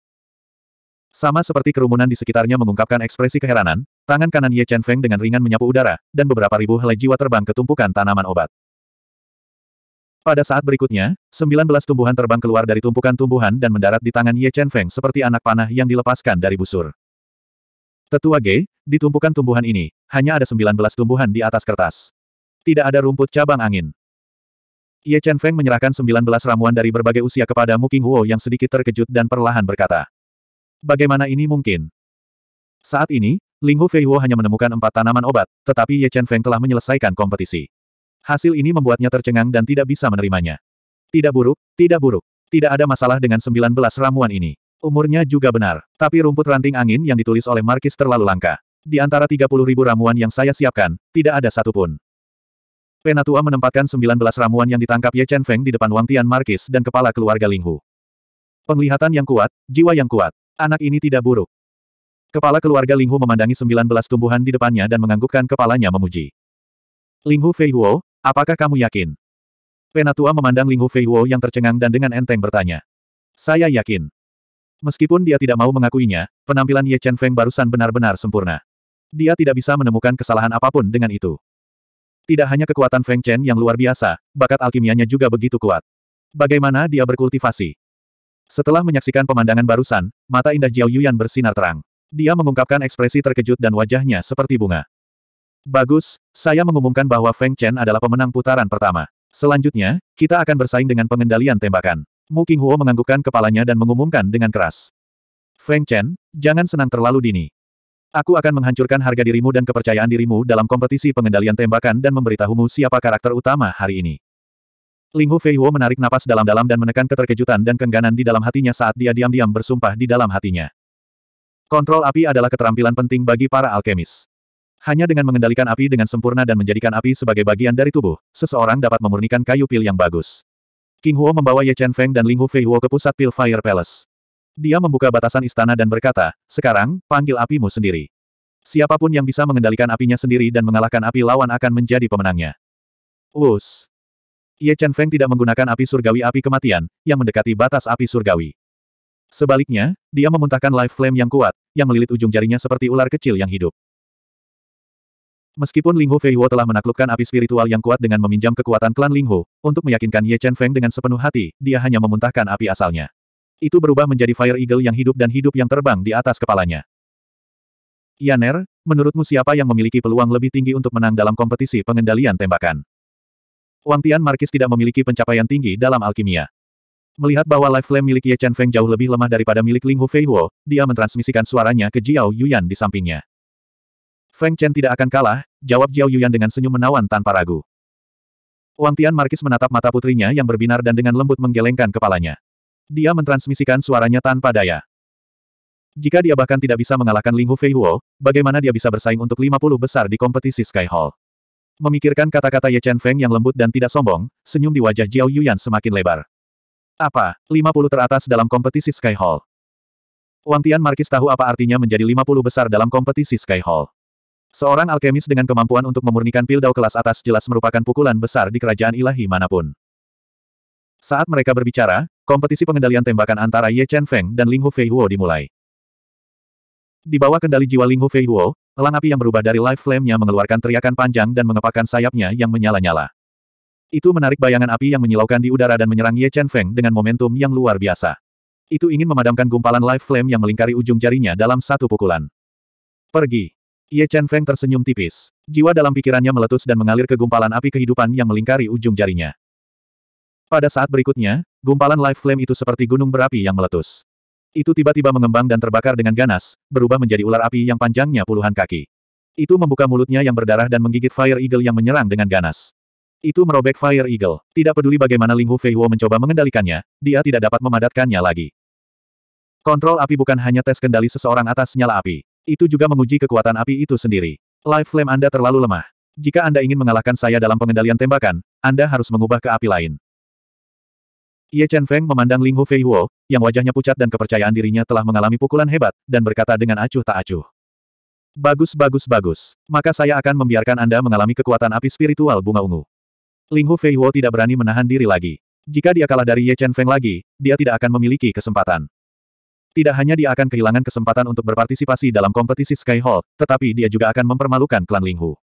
Sama seperti kerumunan di sekitarnya mengungkapkan ekspresi keheranan, tangan kanan Ye Chen Feng dengan ringan menyapu udara, dan beberapa ribu helai jiwa terbang ke tumpukan tanaman obat. Pada saat berikutnya, 19 tumbuhan terbang keluar dari tumpukan tumbuhan dan mendarat di tangan Ye Chen Feng seperti anak panah yang dilepaskan dari busur. Tetua ge. Di tumpukan tumbuhan ini, hanya ada 19 tumbuhan di atas kertas. Tidak ada rumput cabang angin. Ye Chen Feng menyerahkan 19 ramuan dari berbagai usia kepada Mu King Huo yang sedikit terkejut dan perlahan berkata. Bagaimana ini mungkin? Saat ini, Ling Hu Fei Huo hanya menemukan empat tanaman obat, tetapi Ye Chen Feng telah menyelesaikan kompetisi. Hasil ini membuatnya tercengang dan tidak bisa menerimanya. Tidak buruk, tidak buruk. Tidak ada masalah dengan 19 ramuan ini. Umurnya juga benar, tapi rumput ranting angin yang ditulis oleh Markis terlalu langka. Di antara 30 ribu ramuan yang saya siapkan, tidak ada satupun. Penatua menempatkan 19 ramuan yang ditangkap Ye Chen Feng di depan Wang Tian Markis dan kepala keluarga Linghu. Penglihatan yang kuat, jiwa yang kuat. Anak ini tidak buruk. Kepala keluarga Linghu memandangi 19 tumbuhan di depannya dan menganggukkan kepalanya memuji. Linghu Feihuo, apakah kamu yakin? Penatua memandang Linghu Feihuo yang tercengang dan dengan enteng bertanya. Saya yakin. Meskipun dia tidak mau mengakuinya, penampilan Ye Chen Feng barusan benar-benar sempurna. Dia tidak bisa menemukan kesalahan apapun dengan itu. Tidak hanya kekuatan Feng Chen yang luar biasa, bakat alkimianya juga begitu kuat. Bagaimana dia berkultivasi? Setelah menyaksikan pemandangan barusan, mata indah Jiao Yuan bersinar terang. Dia mengungkapkan ekspresi terkejut dan wajahnya seperti bunga. Bagus, saya mengumumkan bahwa Feng Chen adalah pemenang putaran pertama. Selanjutnya, kita akan bersaing dengan pengendalian tembakan. Mu Qinghuo menganggukkan kepalanya dan mengumumkan dengan keras. Feng Chen, jangan senang terlalu dini. Aku akan menghancurkan harga dirimu dan kepercayaan dirimu dalam kompetisi pengendalian tembakan dan memberitahumu siapa karakter utama hari ini. Ling Hu Fei Huo menarik napas dalam-dalam dan menekan keterkejutan dan kengganan di dalam hatinya saat dia diam-diam bersumpah di dalam hatinya. Kontrol api adalah keterampilan penting bagi para alkemis. Hanya dengan mengendalikan api dengan sempurna dan menjadikan api sebagai bagian dari tubuh, seseorang dapat memurnikan kayu pil yang bagus. King Huo membawa Ye Chen Feng dan Ling Hu Fei Huo ke pusat Pil Fire Palace. Dia membuka batasan istana dan berkata, sekarang, panggil apimu sendiri. Siapapun yang bisa mengendalikan apinya sendiri dan mengalahkan api lawan akan menjadi pemenangnya. Us. Ye Chen Feng tidak menggunakan api surgawi api kematian, yang mendekati batas api surgawi. Sebaliknya, dia memuntahkan life flame yang kuat, yang melilit ujung jarinya seperti ular kecil yang hidup. Meskipun Ling Hu Huo telah menaklukkan api spiritual yang kuat dengan meminjam kekuatan klan Ling Hu, untuk meyakinkan Ye Chen Feng dengan sepenuh hati, dia hanya memuntahkan api asalnya. Itu berubah menjadi Fire Eagle yang hidup dan hidup yang terbang di atas kepalanya. Yaner, menurutmu siapa yang memiliki peluang lebih tinggi untuk menang dalam kompetisi pengendalian tembakan? Wang Tian Markis tidak memiliki pencapaian tinggi dalam alkimia. Melihat bahwa life flame milik Ye Chen Feng jauh lebih lemah daripada milik Ling Hu Fei Huo, dia mentransmisikan suaranya ke Jiao Yuyan di sampingnya. Feng Chen tidak akan kalah, jawab Jiao Yuyan dengan senyum menawan tanpa ragu. Wang Tian Markis menatap mata putrinya yang berbinar dan dengan lembut menggelengkan kepalanya. Dia mentransmisikan suaranya tanpa daya. Jika dia bahkan tidak bisa mengalahkan Linghu Hufei Huo, bagaimana dia bisa bersaing untuk 50 besar di kompetisi Sky Hall? Memikirkan kata-kata Ye Chen Feng yang lembut dan tidak sombong, senyum di wajah Jiao Yuan semakin lebar. Apa, 50 teratas dalam kompetisi Sky Hall? Wang Tian Markis tahu apa artinya menjadi 50 besar dalam kompetisi Sky Hall. Seorang alkemis dengan kemampuan untuk memurnikan pil pildau kelas atas jelas merupakan pukulan besar di kerajaan ilahi manapun. Saat mereka berbicara, Kompetisi pengendalian tembakan antara Ye Chen Feng dan Ling Hu Fei Huo dimulai. Di bawah kendali jiwa Ling Hu Fei Huo, elang api yang berubah dari life flame-nya mengeluarkan teriakan panjang dan mengepakkan sayapnya yang menyala-nyala. Itu menarik bayangan api yang menyilaukan di udara dan menyerang Ye Chen Feng dengan momentum yang luar biasa. Itu ingin memadamkan gumpalan life flame yang melingkari ujung jarinya dalam satu pukulan. Pergi. Ye Chen Feng tersenyum tipis. Jiwa dalam pikirannya meletus dan mengalir ke gumpalan api kehidupan yang melingkari ujung jarinya. Pada saat berikutnya, gumpalan life flame itu seperti gunung berapi yang meletus. Itu tiba-tiba mengembang dan terbakar dengan ganas, berubah menjadi ular api yang panjangnya puluhan kaki. Itu membuka mulutnya yang berdarah dan menggigit Fire Eagle yang menyerang dengan ganas. Itu merobek Fire Eagle. Tidak peduli bagaimana Ling Hu Feihuo mencoba mengendalikannya, dia tidak dapat memadatkannya lagi. Kontrol api bukan hanya tes kendali seseorang atas nyala api. Itu juga menguji kekuatan api itu sendiri. Life Flame Anda terlalu lemah. Jika Anda ingin mengalahkan saya dalam pengendalian tembakan, Anda harus mengubah ke api lain. Ye Chen Feng memandang Ling Hu Fei Huo, yang wajahnya pucat dan kepercayaan dirinya telah mengalami pukulan hebat, dan berkata dengan acuh tak acuh. Bagus bagus bagus. Maka saya akan membiarkan Anda mengalami kekuatan api spiritual bunga ungu. Ling Hu Fei Huo tidak berani menahan diri lagi. Jika dia kalah dari Ye Chen Feng lagi, dia tidak akan memiliki kesempatan. Tidak hanya dia akan kehilangan kesempatan untuk berpartisipasi dalam kompetisi Sky Hall, tetapi dia juga akan mempermalukan klan Ling Hu.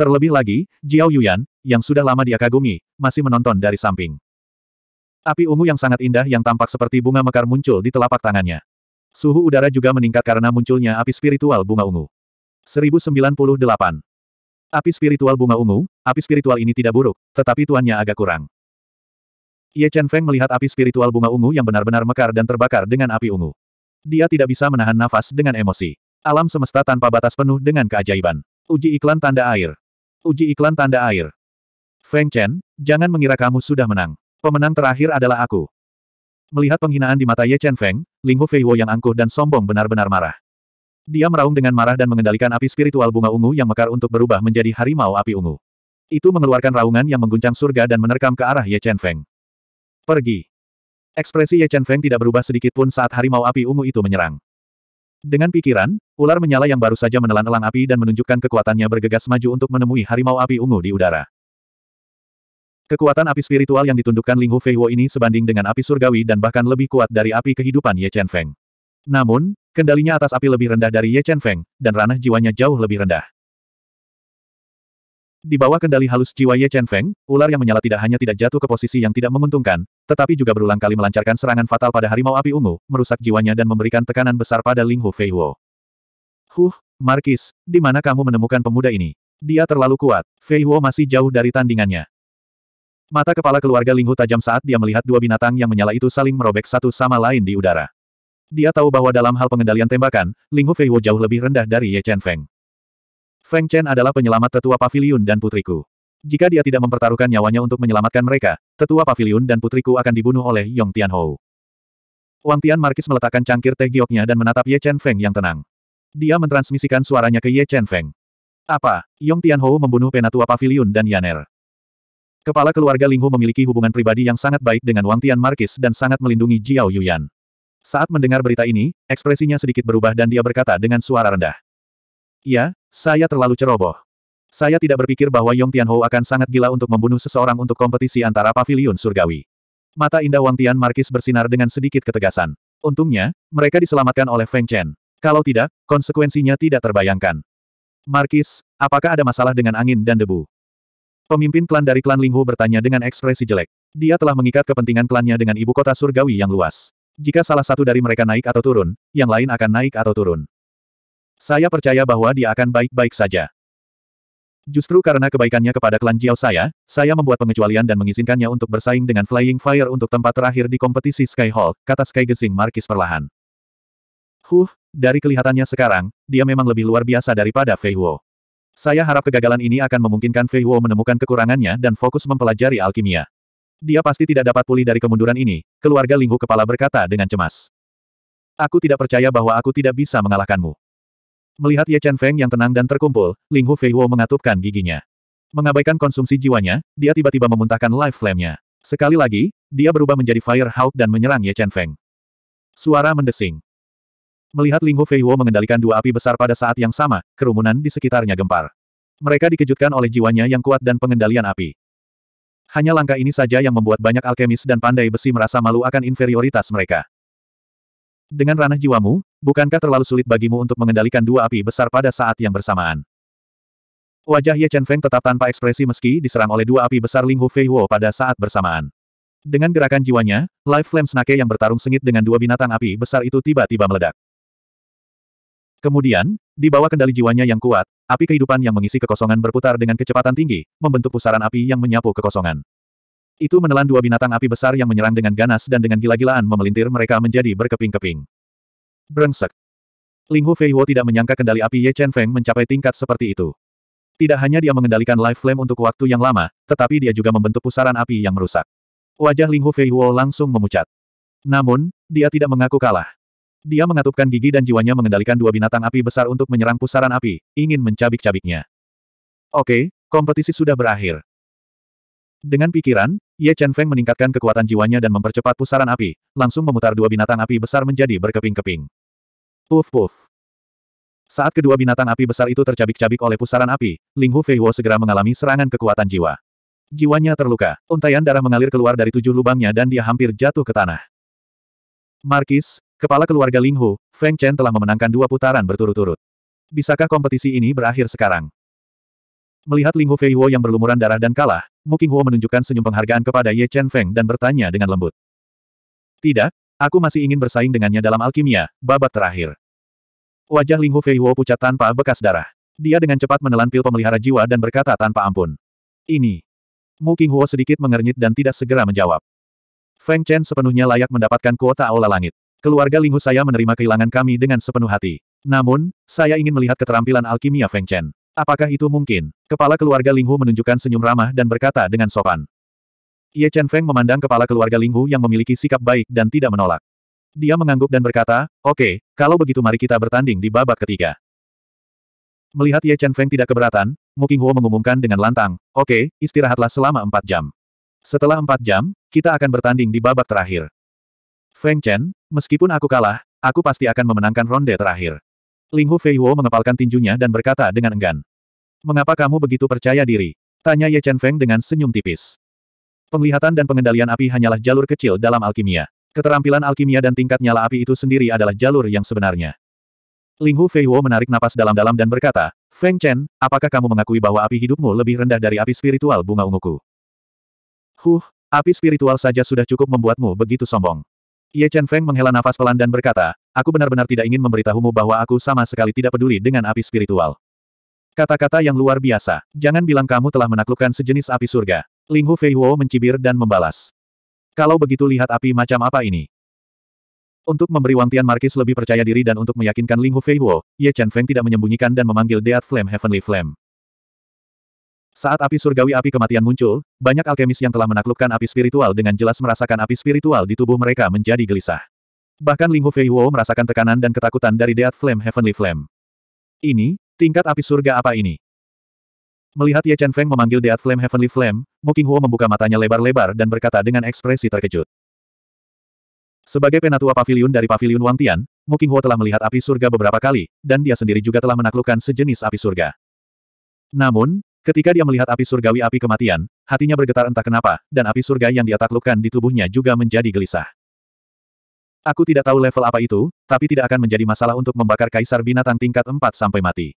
Terlebih lagi, Jiao Yuyan, yang sudah lama dia kagumi, masih menonton dari samping. Api ungu yang sangat indah yang tampak seperti bunga mekar muncul di telapak tangannya. Suhu udara juga meningkat karena munculnya api spiritual bunga ungu. 1098. Api spiritual bunga ungu, api spiritual ini tidak buruk, tetapi tuannya agak kurang. Ye Chen Feng melihat api spiritual bunga ungu yang benar-benar mekar dan terbakar dengan api ungu. Dia tidak bisa menahan nafas dengan emosi. Alam semesta tanpa batas penuh dengan keajaiban. Uji iklan tanda air. Uji iklan tanda air. Feng Chen, jangan mengira kamu sudah menang. Pemenang terakhir adalah aku. Melihat penghinaan di mata Ye Chen Feng, Ling Hu Feiwo yang angkuh dan sombong benar-benar marah. Dia meraung dengan marah dan mengendalikan api spiritual bunga ungu yang mekar untuk berubah menjadi harimau api ungu. Itu mengeluarkan raungan yang mengguncang surga dan menerkam ke arah Ye Chen Feng. Pergi. Ekspresi Ye Chen Feng tidak berubah sedikit pun saat harimau api ungu itu menyerang. Dengan pikiran, ular menyala yang baru saja menelan elang api dan menunjukkan kekuatannya bergegas maju untuk menemui harimau api ungu di udara. Kekuatan api spiritual yang ditundukkan Ling Hu Feiwo ini sebanding dengan api surgawi dan bahkan lebih kuat dari api kehidupan Ye Chen Feng. Namun, kendalinya atas api lebih rendah dari Ye Chen Feng, dan ranah jiwanya jauh lebih rendah. Di bawah kendali halus jiwa Ye Chen Feng, ular yang menyala tidak hanya tidak jatuh ke posisi yang tidak menguntungkan, tetapi juga berulang kali melancarkan serangan fatal pada harimau api ungu, merusak jiwanya dan memberikan tekanan besar pada Ling Hu Feiwo. Huh, Markis, di mana kamu menemukan pemuda ini? Dia terlalu kuat. Fei masih jauh dari tandingannya. Mata kepala keluarga Linghu tajam saat dia melihat dua binatang yang menyala itu saling merobek satu sama lain di udara. Dia tahu bahwa dalam hal pengendalian tembakan, Linghu Feiwo jauh lebih rendah dari Ye Chen Feng. Feng Chen adalah penyelamat tetua pavilion dan putriku. Jika dia tidak mempertaruhkan nyawanya untuk menyelamatkan mereka, tetua pavilion dan putriku akan dibunuh oleh Yong Tianhou. Wang Tian Markis meletakkan cangkir teh gioknya dan menatap Ye Chen Feng yang tenang. Dia mentransmisikan suaranya ke Ye Chen Feng. Apa? Yong Tianhou membunuh penatua pavilion dan Yaner. Kepala keluarga Linghu memiliki hubungan pribadi yang sangat baik dengan Wang Tian Markis dan sangat melindungi Jiao Yuyan. Saat mendengar berita ini, ekspresinya sedikit berubah dan dia berkata dengan suara rendah. Ya, saya terlalu ceroboh. Saya tidak berpikir bahwa Yong Tian Tianho akan sangat gila untuk membunuh seseorang untuk kompetisi antara pavilion surgawi. Mata indah Wang Tian Markis bersinar dengan sedikit ketegasan. Untungnya, mereka diselamatkan oleh Feng Chen. Kalau tidak, konsekuensinya tidak terbayangkan. Markis, apakah ada masalah dengan angin dan debu? Pemimpin klan dari klan Linghu bertanya dengan ekspresi jelek. Dia telah mengikat kepentingan klannya dengan ibu kota surgawi yang luas. Jika salah satu dari mereka naik atau turun, yang lain akan naik atau turun. Saya percaya bahwa dia akan baik-baik saja. Justru karena kebaikannya kepada klan Jiao saya, saya membuat pengecualian dan mengizinkannya untuk bersaing dengan Flying Fire untuk tempat terakhir di kompetisi Sky Hall, kata Sky Gesing Markis perlahan. Huh, dari kelihatannya sekarang, dia memang lebih luar biasa daripada Fei Huo. Saya harap kegagalan ini akan memungkinkan Fei Huo menemukan kekurangannya dan fokus mempelajari alkimia. Dia pasti tidak dapat pulih dari kemunduran ini, keluarga Linghu kepala berkata dengan cemas. Aku tidak percaya bahwa aku tidak bisa mengalahkanmu. Melihat Ye Chen Feng yang tenang dan terkumpul, Linghu Fei Huo mengatupkan giginya. Mengabaikan konsumsi jiwanya, dia tiba-tiba memuntahkan life flame-nya. Sekali lagi, dia berubah menjadi Fire Hawk dan menyerang Ye Chen Feng. Suara mendesing. Melihat Linghu Feiwo mengendalikan dua api besar pada saat yang sama, kerumunan di sekitarnya gempar. Mereka dikejutkan oleh jiwanya yang kuat dan pengendalian api. Hanya langkah ini saja yang membuat banyak alkemis dan pandai besi merasa malu akan inferioritas mereka. Dengan ranah jiwamu, bukankah terlalu sulit bagimu untuk mengendalikan dua api besar pada saat yang bersamaan? Wajah Ye Chen Feng tetap tanpa ekspresi meski diserang oleh dua api besar Linghu Feiwo pada saat bersamaan. Dengan gerakan jiwanya, Life Flame Snake yang bertarung sengit dengan dua binatang api besar itu tiba-tiba meledak. Kemudian, di bawah kendali jiwanya yang kuat, api kehidupan yang mengisi kekosongan berputar dengan kecepatan tinggi, membentuk pusaran api yang menyapu kekosongan. Itu menelan dua binatang api besar yang menyerang dengan ganas dan dengan gila-gilaan memelintir mereka menjadi berkeping-keping. Brengsek. Ling Hu Feihuo tidak menyangka kendali api Ye Chen Feng mencapai tingkat seperti itu. Tidak hanya dia mengendalikan life flame untuk waktu yang lama, tetapi dia juga membentuk pusaran api yang merusak. Wajah Ling Hu Feihuo langsung memucat. Namun, dia tidak mengaku kalah. Dia mengatupkan gigi dan jiwanya mengendalikan dua binatang api besar untuk menyerang pusaran api, ingin mencabik-cabiknya. Oke, kompetisi sudah berakhir. Dengan pikiran, Ye Chen Feng meningkatkan kekuatan jiwanya dan mempercepat pusaran api, langsung memutar dua binatang api besar menjadi berkeping-keping. Puf-puf. Saat kedua binatang api besar itu tercabik-cabik oleh pusaran api, Ling Hu Feihuo segera mengalami serangan kekuatan jiwa. Jiwanya terluka, untayan darah mengalir keluar dari tujuh lubangnya dan dia hampir jatuh ke tanah. Markis, Kepala keluarga Ling Hu, Feng Chen telah memenangkan dua putaran berturut-turut. Bisakah kompetisi ini berakhir sekarang? Melihat Ling Hu Fei Huo yang berlumuran darah dan kalah, Mu Huo menunjukkan senyum penghargaan kepada Ye Chen Feng dan bertanya dengan lembut. Tidak, aku masih ingin bersaing dengannya dalam alkimia, babat terakhir. Wajah Ling Hu Fei Huo pucat tanpa bekas darah. Dia dengan cepat menelan pil pemelihara jiwa dan berkata tanpa ampun. Ini. Mu Huo sedikit mengernyit dan tidak segera menjawab. Feng Chen sepenuhnya layak mendapatkan kuota aula langit. Keluarga Linghu saya menerima kehilangan kami dengan sepenuh hati. Namun, saya ingin melihat keterampilan alkimia Feng Chen. Apakah itu mungkin? Kepala keluarga Linghu menunjukkan senyum ramah dan berkata dengan sopan. Ye Chen Feng memandang kepala keluarga Linghu yang memiliki sikap baik dan tidak menolak. Dia mengangguk dan berkata, oke, okay, kalau begitu mari kita bertanding di babak ketiga. Melihat Ye Chen Feng tidak keberatan, Muking Huo mengumumkan dengan lantang, oke, okay, istirahatlah selama empat jam. Setelah empat jam, kita akan bertanding di babak terakhir. Feng Chen, meskipun aku kalah, aku pasti akan memenangkan ronde terakhir. Ling Hu Huo mengepalkan tinjunya dan berkata dengan enggan. Mengapa kamu begitu percaya diri? Tanya Ye Chen Feng dengan senyum tipis. Penglihatan dan pengendalian api hanyalah jalur kecil dalam alkimia. Keterampilan alkimia dan tingkat nyala api itu sendiri adalah jalur yang sebenarnya. Ling Hu Huo menarik napas dalam-dalam dan berkata, Feng Chen, apakah kamu mengakui bahwa api hidupmu lebih rendah dari api spiritual bunga unguku? Huh, api spiritual saja sudah cukup membuatmu begitu sombong. Ye Chen Feng menghela nafas pelan dan berkata, aku benar-benar tidak ingin memberitahumu bahwa aku sama sekali tidak peduli dengan api spiritual. Kata-kata yang luar biasa. Jangan bilang kamu telah menaklukkan sejenis api surga. Linghu Hu Fei Huo mencibir dan membalas. Kalau begitu lihat api macam apa ini. Untuk memberi Wang Tian Markis lebih percaya diri dan untuk meyakinkan Linghu Hu Fei Huo, Ye Chen Feng tidak menyembunyikan dan memanggil Death Flame Heavenly Flame. Saat api surgawi api kematian muncul, banyak alkemis yang telah menaklukkan api spiritual dengan jelas merasakan api spiritual di tubuh mereka menjadi gelisah. Bahkan Ling Hufei Huo merasakan tekanan dan ketakutan dari Deat Flame Heavenly Flame. Ini, tingkat api surga apa ini? Melihat Ye Chen Feng memanggil Deat Flame Heavenly Flame, Mo Huo membuka matanya lebar-lebar dan berkata dengan ekspresi terkejut. Sebagai penatua pavilion dari Pavilion Wang Tian, Mo Huo telah melihat api surga beberapa kali, dan dia sendiri juga telah menaklukkan sejenis api surga. Namun, Ketika dia melihat api surgawi api kematian, hatinya bergetar entah kenapa, dan api surga yang dia taklukkan di tubuhnya juga menjadi gelisah. Aku tidak tahu level apa itu, tapi tidak akan menjadi masalah untuk membakar kaisar binatang tingkat 4 sampai mati.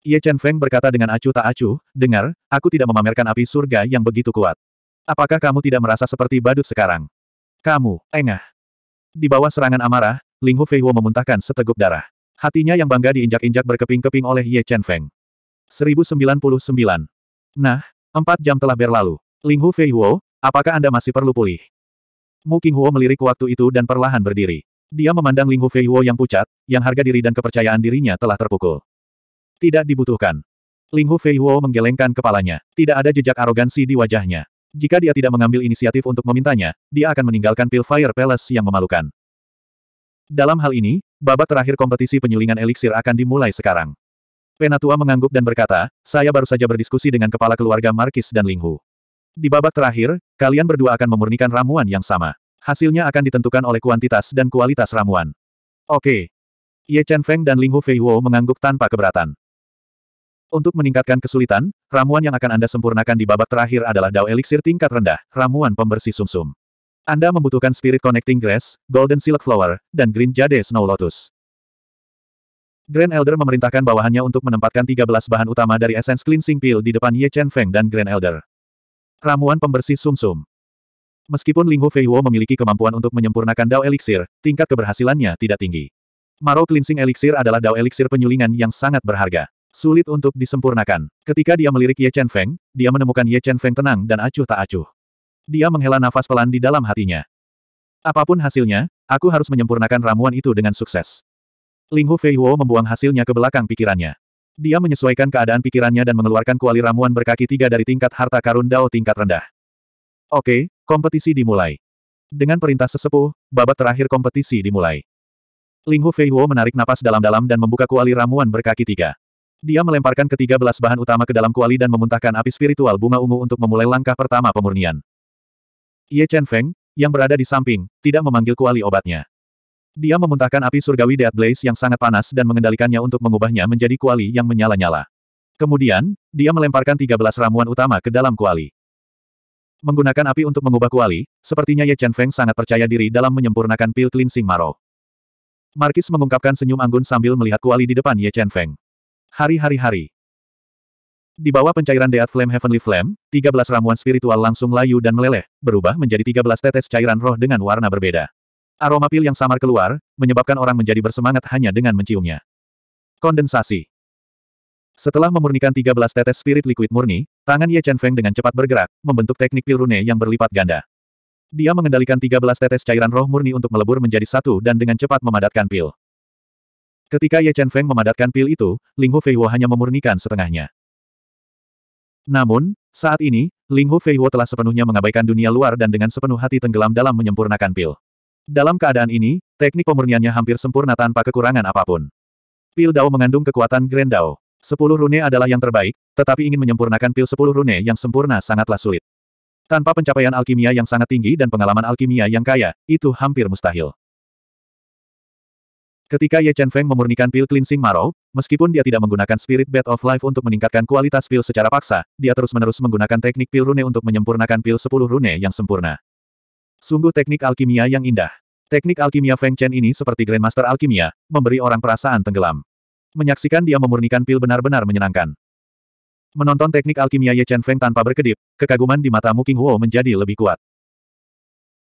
Ye Chen Feng berkata dengan acuh tak acuh, dengar, aku tidak memamerkan api surga yang begitu kuat. Apakah kamu tidak merasa seperti badut sekarang? Kamu, engah. Di bawah serangan amarah, Ling Hu Feihuo memuntahkan seteguk darah. Hatinya yang bangga diinjak-injak berkeping-keping oleh Ye Chen Feng. 1099. Nah, empat jam telah berlalu. Ling Hu Fei Huo, apakah Anda masih perlu pulih? Mu King Huo melirik waktu itu dan perlahan berdiri. Dia memandang Ling Hu Fei Huo yang pucat, yang harga diri dan kepercayaan dirinya telah terpukul. Tidak dibutuhkan. Ling Hu Fei Huo menggelengkan kepalanya. Tidak ada jejak arogansi di wajahnya. Jika dia tidak mengambil inisiatif untuk memintanya, dia akan meninggalkan Pil Fire Palace yang memalukan. Dalam hal ini, babak terakhir kompetisi penyulingan eliksir akan dimulai sekarang. Penatua mengangguk dan berkata, saya baru saja berdiskusi dengan kepala keluarga Markis dan Linghu. Di babak terakhir, kalian berdua akan memurnikan ramuan yang sama. Hasilnya akan ditentukan oleh kuantitas dan kualitas ramuan. Oke. Ye Chen Feng dan Linghu Huo mengangguk tanpa keberatan. Untuk meningkatkan kesulitan, ramuan yang akan Anda sempurnakan di babak terakhir adalah Dao Elixir tingkat rendah, ramuan pembersih sumsum. -sum. Anda membutuhkan Spirit Connecting Grass, Golden Silk Flower, dan Green Jade Snow Lotus. Grand Elder memerintahkan bawahannya untuk menempatkan 13 bahan utama dari Essence Cleansing Pill di depan Ye Chen Feng dan Grand Elder. Ramuan pembersih sumsum. -sum. Meskipun Ling Hu Feiwo memiliki kemampuan untuk menyempurnakan Dao Elixir, tingkat keberhasilannya tidak tinggi. Marrow Cleansing Elixir adalah Dao Elixir penyulingan yang sangat berharga. Sulit untuk disempurnakan. Ketika dia melirik Ye Chen Feng, dia menemukan Ye Chen Feng tenang dan acuh tak acuh. Dia menghela nafas pelan di dalam hatinya. Apapun hasilnya, aku harus menyempurnakan ramuan itu dengan sukses. Linghu Huo membuang hasilnya ke belakang pikirannya. Dia menyesuaikan keadaan pikirannya dan mengeluarkan kuali ramuan berkaki tiga dari tingkat harta karun Dao tingkat rendah. Oke, kompetisi dimulai. Dengan perintah sesepuh, babat terakhir kompetisi dimulai. Linghu Huo menarik napas dalam-dalam dan membuka kuali ramuan berkaki tiga. Dia melemparkan ketiga belas bahan utama ke dalam kuali dan memuntahkan api spiritual bunga ungu untuk memulai langkah pertama pemurnian. Ye Chen Feng, yang berada di samping, tidak memanggil kuali obatnya. Dia memuntahkan api surgawi Death Blaze yang sangat panas dan mengendalikannya untuk mengubahnya menjadi kuali yang menyala-nyala. Kemudian, dia melemparkan 13 ramuan utama ke dalam kuali. Menggunakan api untuk mengubah kuali, sepertinya Ye Chen Feng sangat percaya diri dalam menyempurnakan pil cleansing Maro. Markis mengungkapkan senyum anggun sambil melihat kuali di depan Ye Chen Feng. Hari-hari-hari. Di bawah pencairan Death Flame Heavenly Flame, 13 ramuan spiritual langsung layu dan meleleh, berubah menjadi 13 tetes cairan roh dengan warna berbeda. Aroma pil yang samar keluar, menyebabkan orang menjadi bersemangat hanya dengan menciumnya. Kondensasi Setelah memurnikan 13 tetes spirit liquid murni, tangan Ye Chen Feng dengan cepat bergerak, membentuk teknik pil rune yang berlipat ganda. Dia mengendalikan 13 tetes cairan roh murni untuk melebur menjadi satu dan dengan cepat memadatkan pil. Ketika Ye Chen Feng memadatkan pil itu, Ling Hu Feihuo hanya memurnikan setengahnya. Namun, saat ini, Ling Hu Feihuo telah sepenuhnya mengabaikan dunia luar dan dengan sepenuh hati tenggelam dalam menyempurnakan pil. Dalam keadaan ini, teknik pemurniannya hampir sempurna tanpa kekurangan apapun. Pil Dao mengandung kekuatan Grand Dao. Sepuluh rune adalah yang terbaik, tetapi ingin menyempurnakan pil sepuluh rune yang sempurna sangatlah sulit. Tanpa pencapaian alkimia yang sangat tinggi dan pengalaman alkimia yang kaya, itu hampir mustahil. Ketika Ye Chen Feng memurnikan pil cleansing marrow, meskipun dia tidak menggunakan spirit bed of life untuk meningkatkan kualitas pil secara paksa, dia terus-menerus menggunakan teknik pil rune untuk menyempurnakan pil sepuluh rune yang sempurna. Sungguh teknik alkimia yang indah. Teknik alkimia Feng Chen ini seperti Grandmaster Alkimia, memberi orang perasaan tenggelam. Menyaksikan dia memurnikan pil benar-benar menyenangkan. Menonton teknik alkimia Ye Chen Feng tanpa berkedip, kekaguman di mata Mu Huo menjadi lebih kuat.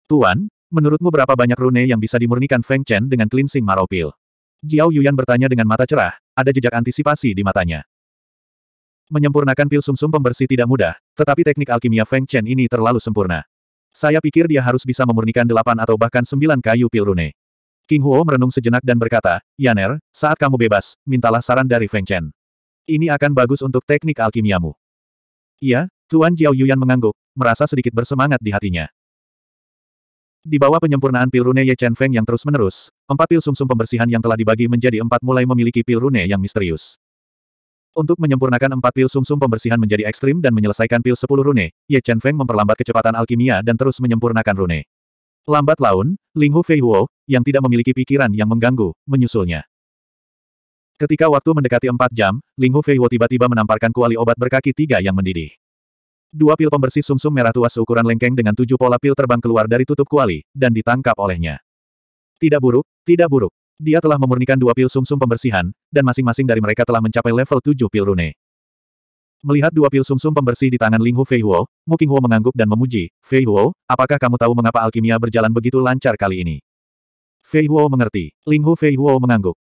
Tuan, menurutmu berapa banyak rune yang bisa dimurnikan Feng Chen dengan cleansing marau pil? Jiao Yuan bertanya dengan mata cerah, ada jejak antisipasi di matanya. Menyempurnakan pil sumsum -sum pembersih tidak mudah, tetapi teknik alkimia Feng Chen ini terlalu sempurna. Saya pikir dia harus bisa memurnikan delapan atau bahkan sembilan kayu pil rune. King Huo merenung sejenak dan berkata, Yaner, saat kamu bebas, mintalah saran dari Feng Chen. Ini akan bagus untuk teknik alkimiamu. Iya, Tuan Jiao Yuan mengangguk, merasa sedikit bersemangat di hatinya. Di bawah penyempurnaan pil rune Ye Chen Feng yang terus-menerus, empat pil sumsum -sum pembersihan yang telah dibagi menjadi empat mulai memiliki pil rune yang misterius. Untuk menyempurnakan empat pil sumsum -sum pembersihan menjadi ekstrim dan menyelesaikan pil sepuluh rune, Ye Chen Feng memperlambat kecepatan alkimia dan terus menyempurnakan rune. Lambat laun, Ling Hu Fei Huo, yang tidak memiliki pikiran yang mengganggu, menyusulnya. Ketika waktu mendekati empat jam, Ling Hu Fei Huo tiba-tiba menamparkan kuali obat berkaki tiga yang mendidih. Dua pil pembersih sumsum -sum merah tua seukuran lengkeng dengan tujuh pola pil terbang keluar dari tutup kuali, dan ditangkap olehnya. Tidak buruk, tidak buruk. Dia telah memurnikan dua pil sumsum -sum pembersihan, dan masing-masing dari mereka telah mencapai level 7 pil rune. Melihat dua pil sumsum -sum pembersih di tangan Ling Hu Fei Huo, Muking Huo mengangguk dan memuji, Fei Huo, apakah kamu tahu mengapa alkimia berjalan begitu lancar kali ini? Fei Huo mengerti, Ling Hu Fei Huo mengangguk.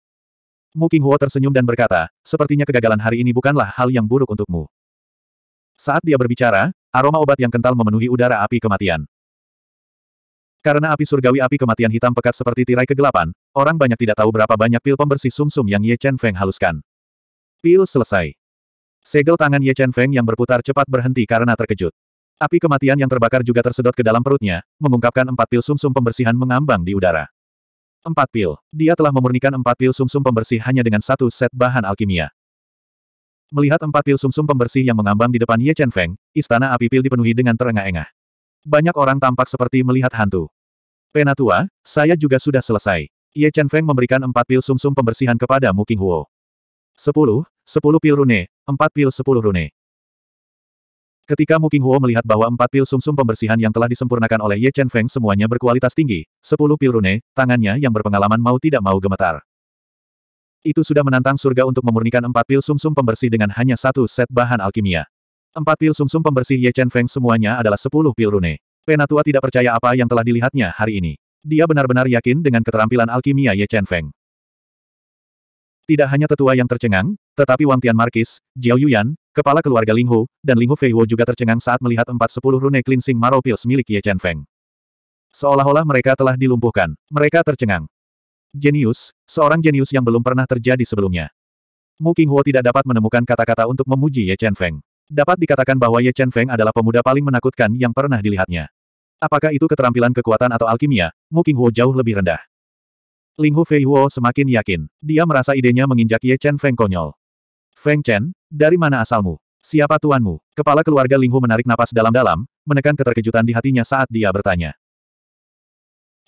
Muking Huo tersenyum dan berkata, sepertinya kegagalan hari ini bukanlah hal yang buruk untukmu. Saat dia berbicara, aroma obat yang kental memenuhi udara api kematian. Karena api surgawi api kematian hitam pekat seperti tirai kegelapan, orang banyak tidak tahu berapa banyak pil pembersih sumsum -sum yang Ye Chen Feng haluskan. Pil selesai. Segel tangan Ye Chen Feng yang berputar cepat berhenti karena terkejut. Api kematian yang terbakar juga tersedot ke dalam perutnya, mengungkapkan empat pil sumsum -sum pembersihan mengambang di udara. Empat pil. Dia telah memurnikan empat pil sumsum -sum pembersih hanya dengan satu set bahan alkimia. Melihat empat pil sumsum pembersih yang mengambang di depan Ye Chen Feng, istana api pil dipenuhi dengan terengah-engah. Banyak orang tampak seperti melihat hantu. Penatua, saya juga sudah selesai. Ye Chen Feng memberikan empat pil sumsum -sum pembersihan kepada Mu King Huo. Sepuluh, sepuluh pil rune, empat pil sepuluh rune. Ketika Mu King Huo melihat bahwa empat pil sumsum -sum pembersihan yang telah disempurnakan oleh Ye Chen Feng semuanya berkualitas tinggi, sepuluh pil rune, tangannya yang berpengalaman mau tidak mau gemetar. Itu sudah menantang surga untuk memurnikan empat pil sumsum -sum pembersih dengan hanya satu set bahan alkimia. Empat pil sumsum -sum pembersih Ye Chen Feng semuanya adalah sepuluh pil rune. Penatua tidak percaya apa yang telah dilihatnya hari ini. Dia benar-benar yakin dengan keterampilan alkimia Ye Chen Feng. Tidak hanya tetua yang tercengang, tetapi Wang Tian Markis, Jiao Yuyan, kepala keluarga Ling Hu, dan Ling Linghu Huo juga tercengang saat melihat 410 rune cleansing marrow pills milik Ye Chen Feng. Seolah-olah mereka telah dilumpuhkan. Mereka tercengang. Jenius, seorang jenius yang belum pernah terjadi sebelumnya. Mu Qinghuo tidak dapat menemukan kata-kata untuk memuji Ye Chen Feng. Dapat dikatakan bahwa Ye Chen Feng adalah pemuda paling menakutkan yang pernah dilihatnya. Apakah itu keterampilan kekuatan atau alkimia, Mu Qinghuo jauh lebih rendah. Ling Hu Fei Huo semakin yakin. Dia merasa idenya menginjak Ye Chen Feng konyol. Feng Chen, dari mana asalmu? Siapa tuanmu? Kepala keluarga Ling Hu menarik napas dalam-dalam, menekan keterkejutan di hatinya saat dia bertanya.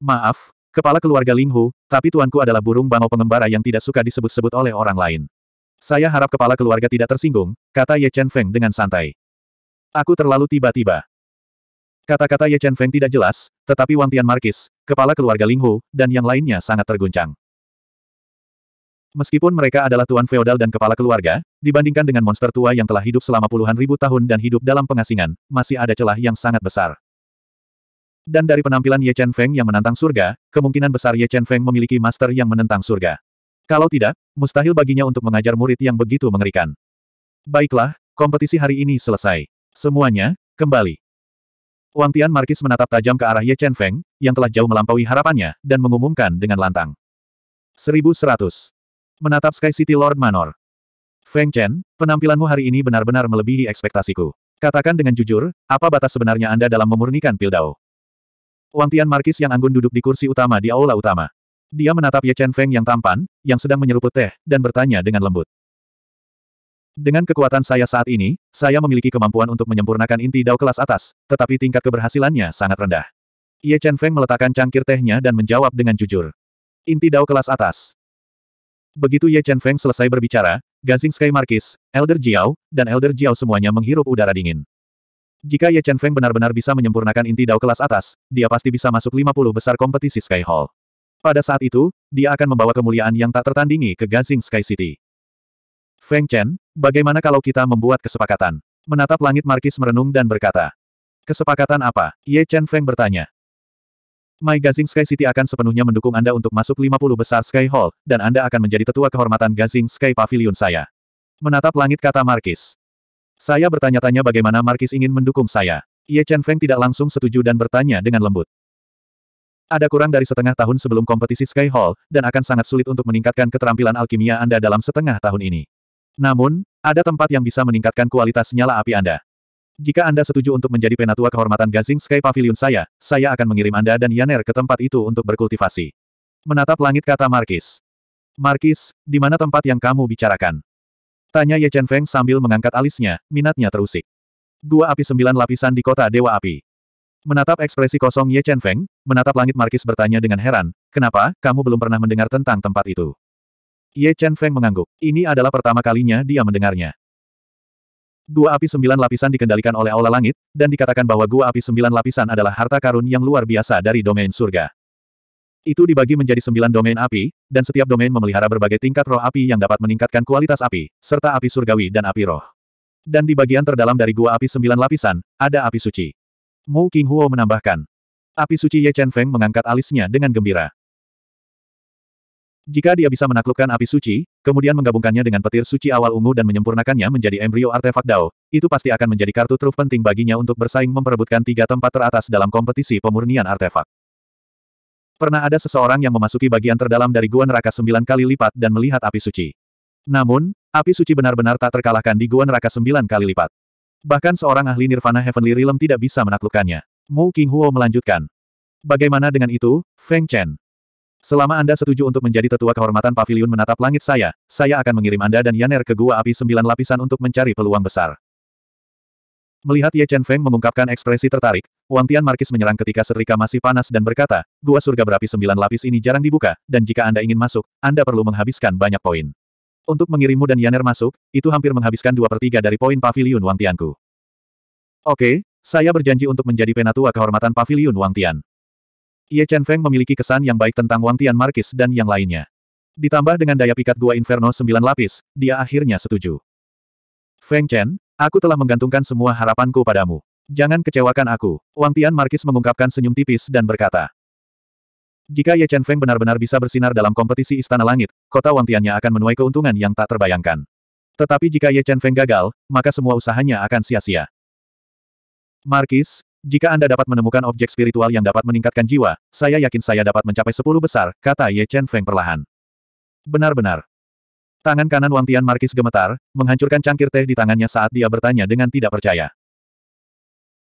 Maaf, kepala keluarga Ling Hu, tapi tuanku adalah burung bangau pengembara yang tidak suka disebut-sebut oleh orang lain. Saya harap kepala keluarga tidak tersinggung, kata Ye Chen Feng dengan santai. Aku terlalu tiba-tiba. Kata-kata Ye Chen Feng tidak jelas, tetapi Wang Tian Markis, kepala keluarga Ling Hu, dan yang lainnya sangat terguncang. Meskipun mereka adalah tuan feodal dan kepala keluarga, dibandingkan dengan monster tua yang telah hidup selama puluhan ribu tahun dan hidup dalam pengasingan, masih ada celah yang sangat besar. Dan dari penampilan Ye Chen Feng yang menantang surga, kemungkinan besar Ye Chen Feng memiliki master yang menentang surga. Kalau tidak, mustahil baginya untuk mengajar murid yang begitu mengerikan. Baiklah, kompetisi hari ini selesai. Semuanya, kembali. Wang Tian Markis menatap tajam ke arah Ye Chen Feng, yang telah jauh melampaui harapannya, dan mengumumkan dengan lantang. 1100. Menatap Sky City Lord Manor. Feng Chen, penampilanmu hari ini benar-benar melebihi ekspektasiku. Katakan dengan jujur, apa batas sebenarnya Anda dalam memurnikan Pildao? Wang Tian Markis yang anggun duduk di kursi utama di aula utama. Dia menatap Ye Chen Feng yang tampan, yang sedang menyeruput teh, dan bertanya dengan lembut. Dengan kekuatan saya saat ini, saya memiliki kemampuan untuk menyempurnakan inti dao kelas atas, tetapi tingkat keberhasilannya sangat rendah. Ye Chen Feng meletakkan cangkir tehnya dan menjawab dengan jujur. Inti dao kelas atas. Begitu Ye Chen Feng selesai berbicara, Gazing Sky Marquis, Elder Jiao, dan Elder Jiao semuanya menghirup udara dingin. Jika Ye Chen Feng benar-benar bisa menyempurnakan inti dao kelas atas, dia pasti bisa masuk 50 besar kompetisi Sky Hall. Pada saat itu, dia akan membawa kemuliaan yang tak tertandingi ke Gazing Sky City. Feng Chen, Bagaimana kalau kita membuat kesepakatan? Menatap langit Markis merenung dan berkata. Kesepakatan apa? Ye Chen Feng bertanya. My Gazing Sky City akan sepenuhnya mendukung Anda untuk masuk 50 besar Sky Hall, dan Anda akan menjadi tetua kehormatan Gazing Sky Pavilion saya. Menatap langit kata Markis. Saya bertanya-tanya bagaimana Markis ingin mendukung saya. Ye Chen Feng tidak langsung setuju dan bertanya dengan lembut. Ada kurang dari setengah tahun sebelum kompetisi Sky Hall, dan akan sangat sulit untuk meningkatkan keterampilan alkimia Anda dalam setengah tahun ini. Namun, ada tempat yang bisa meningkatkan kualitas nyala api Anda. Jika Anda setuju untuk menjadi penatua kehormatan Gazing Sky Pavilion saya, saya akan mengirim Anda dan Yaner ke tempat itu untuk berkultivasi. Menatap langit kata Markis. Markis, di mana tempat yang kamu bicarakan? Tanya Ye Chen Feng sambil mengangkat alisnya, minatnya terusik. Gua api sembilan lapisan di kota Dewa Api. Menatap ekspresi kosong Ye Chen Feng, menatap langit Markis bertanya dengan heran, kenapa, kamu belum pernah mendengar tentang tempat itu? Ye Chen Feng mengangguk. Ini adalah pertama kalinya dia mendengarnya. Gua api sembilan lapisan dikendalikan oleh Aula Langit, dan dikatakan bahwa gua api sembilan lapisan adalah harta karun yang luar biasa dari domain surga. Itu dibagi menjadi sembilan domain api, dan setiap domain memelihara berbagai tingkat roh api yang dapat meningkatkan kualitas api, serta api surgawi dan api roh. Dan di bagian terdalam dari gua api sembilan lapisan, ada api suci. Mu King Huo menambahkan. Api suci Ye Chen Feng mengangkat alisnya dengan gembira. Jika dia bisa menaklukkan api suci, kemudian menggabungkannya dengan petir suci awal ungu dan menyempurnakannya menjadi embrio artefak Dao, itu pasti akan menjadi kartu truf penting baginya untuk bersaing memperebutkan tiga tempat teratas dalam kompetisi pemurnian artefak. Pernah ada seseorang yang memasuki bagian terdalam dari gua neraka sembilan kali lipat dan melihat api suci. Namun, api suci benar-benar tak terkalahkan di gua neraka sembilan kali lipat. Bahkan seorang ahli nirvana Heavenly Realm tidak bisa menaklukkannya. Mu King Huo melanjutkan. Bagaimana dengan itu, Feng Chen? Selama Anda setuju untuk menjadi tetua kehormatan pavilion menatap langit saya, saya akan mengirim Anda dan Yaner ke Gua Api Sembilan Lapisan untuk mencari peluang besar. Melihat Ye Chen Feng mengungkapkan ekspresi tertarik, Wang Tian Markis menyerang ketika setrika masih panas dan berkata, Gua surga berapi sembilan lapis ini jarang dibuka, dan jika Anda ingin masuk, Anda perlu menghabiskan banyak poin. Untuk mengirimmu dan Yaner masuk, itu hampir menghabiskan dua per tiga dari poin pavilion Wang Tianku. Oke, saya berjanji untuk menjadi penatua kehormatan pavilion Wang Tian. Ye Chen Feng memiliki kesan yang baik tentang Wang Tian Markis dan yang lainnya. Ditambah dengan daya pikat gua Inferno sembilan lapis, dia akhirnya setuju. Feng Chen, aku telah menggantungkan semua harapanku padamu. Jangan kecewakan aku. Wang Tian Markis mengungkapkan senyum tipis dan berkata. Jika Ye Chen Feng benar-benar bisa bersinar dalam kompetisi Istana Langit, kota Wang Tiannya akan menuai keuntungan yang tak terbayangkan. Tetapi jika Ye Chen Feng gagal, maka semua usahanya akan sia-sia. Markis, jika Anda dapat menemukan objek spiritual yang dapat meningkatkan jiwa, saya yakin saya dapat mencapai sepuluh besar, kata Ye Chen Feng perlahan. Benar-benar. Tangan kanan Wang Tian Markis gemetar, menghancurkan cangkir teh di tangannya saat dia bertanya dengan tidak percaya.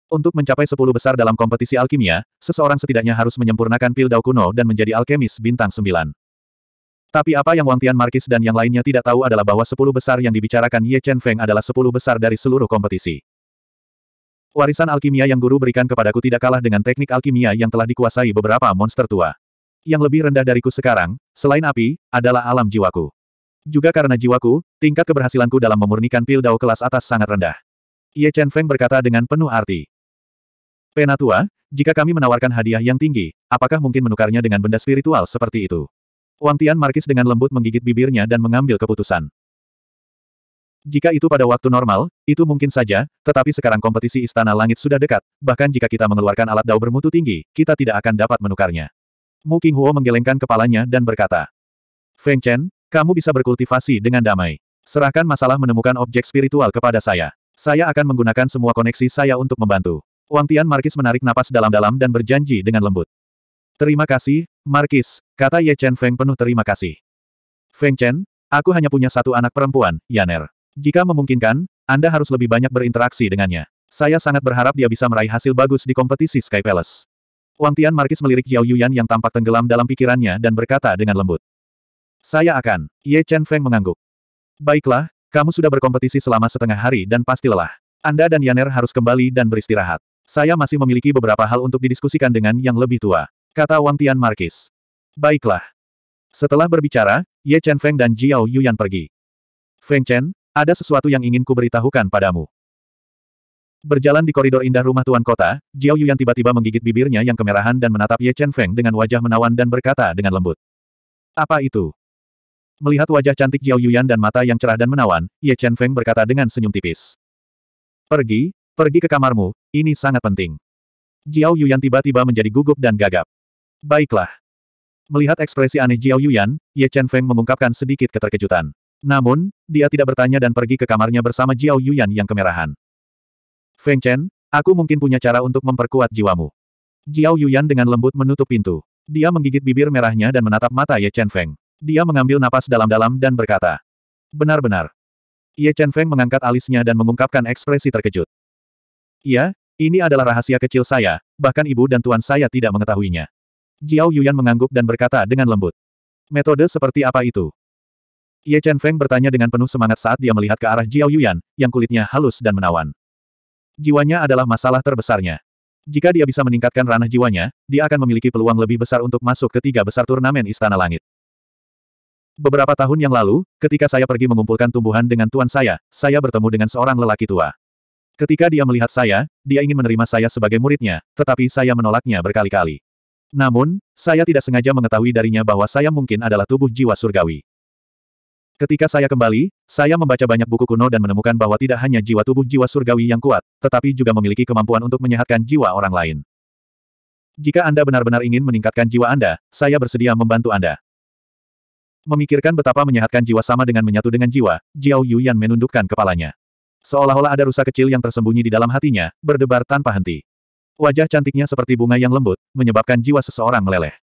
Untuk mencapai sepuluh besar dalam kompetisi alkimia, seseorang setidaknya harus menyempurnakan pil dao kuno dan menjadi alkemis bintang sembilan. Tapi apa yang Wang Tian Markis dan yang lainnya tidak tahu adalah bahwa sepuluh besar yang dibicarakan Ye Chen Feng adalah sepuluh besar dari seluruh kompetisi. Warisan alkimia yang guru berikan kepadaku tidak kalah dengan teknik alkimia yang telah dikuasai beberapa monster tua. Yang lebih rendah dariku sekarang, selain api, adalah alam jiwaku. Juga karena jiwaku, tingkat keberhasilanku dalam memurnikan pil dao kelas atas sangat rendah. Ye Chen Feng berkata dengan penuh arti. Penatua, jika kami menawarkan hadiah yang tinggi, apakah mungkin menukarnya dengan benda spiritual seperti itu? Wang Tian Markis dengan lembut menggigit bibirnya dan mengambil keputusan. Jika itu pada waktu normal, itu mungkin saja, tetapi sekarang kompetisi Istana Langit sudah dekat, bahkan jika kita mengeluarkan alat dao bermutu tinggi, kita tidak akan dapat menukarnya. Mu Qinghuo menggelengkan kepalanya dan berkata, Feng Chen, kamu bisa berkultivasi dengan damai. Serahkan masalah menemukan objek spiritual kepada saya. Saya akan menggunakan semua koneksi saya untuk membantu. Wang Tian Markis menarik napas dalam-dalam dan berjanji dengan lembut. Terima kasih, Markis, kata Ye Chen Feng penuh terima kasih. Feng Chen, aku hanya punya satu anak perempuan, Yaner. Jika memungkinkan, Anda harus lebih banyak berinteraksi dengannya. Saya sangat berharap dia bisa meraih hasil bagus di kompetisi Sky Palace. Wang Tian Markis melirik Jiao Yuyan yang tampak tenggelam dalam pikirannya dan berkata dengan lembut. Saya akan. Ye Chen Feng mengangguk. Baiklah, kamu sudah berkompetisi selama setengah hari dan pasti lelah. Anda dan Yaner harus kembali dan beristirahat. Saya masih memiliki beberapa hal untuk didiskusikan dengan yang lebih tua. Kata Wang Tian Markis. Baiklah. Setelah berbicara, Ye Chen Feng dan Jiao Yuyan pergi. Feng Chen, ada sesuatu yang ingin kuberitahukan padamu. Berjalan di koridor indah rumah tuan kota, Jiao Yuan tiba-tiba menggigit bibirnya yang kemerahan dan menatap Ye Chen Feng dengan wajah menawan dan berkata dengan lembut. Apa itu? Melihat wajah cantik Jiao Yuyan dan mata yang cerah dan menawan, Ye Chen Feng berkata dengan senyum tipis. Pergi, pergi ke kamarmu, ini sangat penting. Jiao Yuyan tiba-tiba menjadi gugup dan gagap. Baiklah. Melihat ekspresi aneh Jiao Yuyan, Ye Chen Feng mengungkapkan sedikit keterkejutan. Namun, dia tidak bertanya dan pergi ke kamarnya bersama Jiao Yuyan yang kemerahan. Feng Chen, aku mungkin punya cara untuk memperkuat jiwamu. Jiao Yuyan dengan lembut menutup pintu. Dia menggigit bibir merahnya dan menatap mata Ye Chen Feng. Dia mengambil napas dalam-dalam dan berkata. Benar-benar. Ye Chen Feng mengangkat alisnya dan mengungkapkan ekspresi terkejut. Iya, ini adalah rahasia kecil saya, bahkan ibu dan tuan saya tidak mengetahuinya. Jiao Yuyan mengangguk dan berkata dengan lembut. Metode seperti apa itu? Ye Chen Feng bertanya dengan penuh semangat saat dia melihat ke arah Jiao Yuyan, yang kulitnya halus dan menawan. Jiwanya adalah masalah terbesarnya. Jika dia bisa meningkatkan ranah jiwanya, dia akan memiliki peluang lebih besar untuk masuk ke tiga besar turnamen Istana Langit. Beberapa tahun yang lalu, ketika saya pergi mengumpulkan tumbuhan dengan tuan saya, saya bertemu dengan seorang lelaki tua. Ketika dia melihat saya, dia ingin menerima saya sebagai muridnya, tetapi saya menolaknya berkali-kali. Namun, saya tidak sengaja mengetahui darinya bahwa saya mungkin adalah tubuh jiwa surgawi. Ketika saya kembali, saya membaca banyak buku kuno dan menemukan bahwa tidak hanya jiwa tubuh jiwa surgawi yang kuat, tetapi juga memiliki kemampuan untuk menyehatkan jiwa orang lain. Jika Anda benar-benar ingin meningkatkan jiwa Anda, saya bersedia membantu Anda. Memikirkan betapa menyehatkan jiwa sama dengan menyatu dengan jiwa, Jiao Yuyan menundukkan kepalanya. Seolah-olah ada rusa kecil yang tersembunyi di dalam hatinya, berdebar tanpa henti. Wajah cantiknya seperti bunga yang lembut, menyebabkan jiwa seseorang meleleh.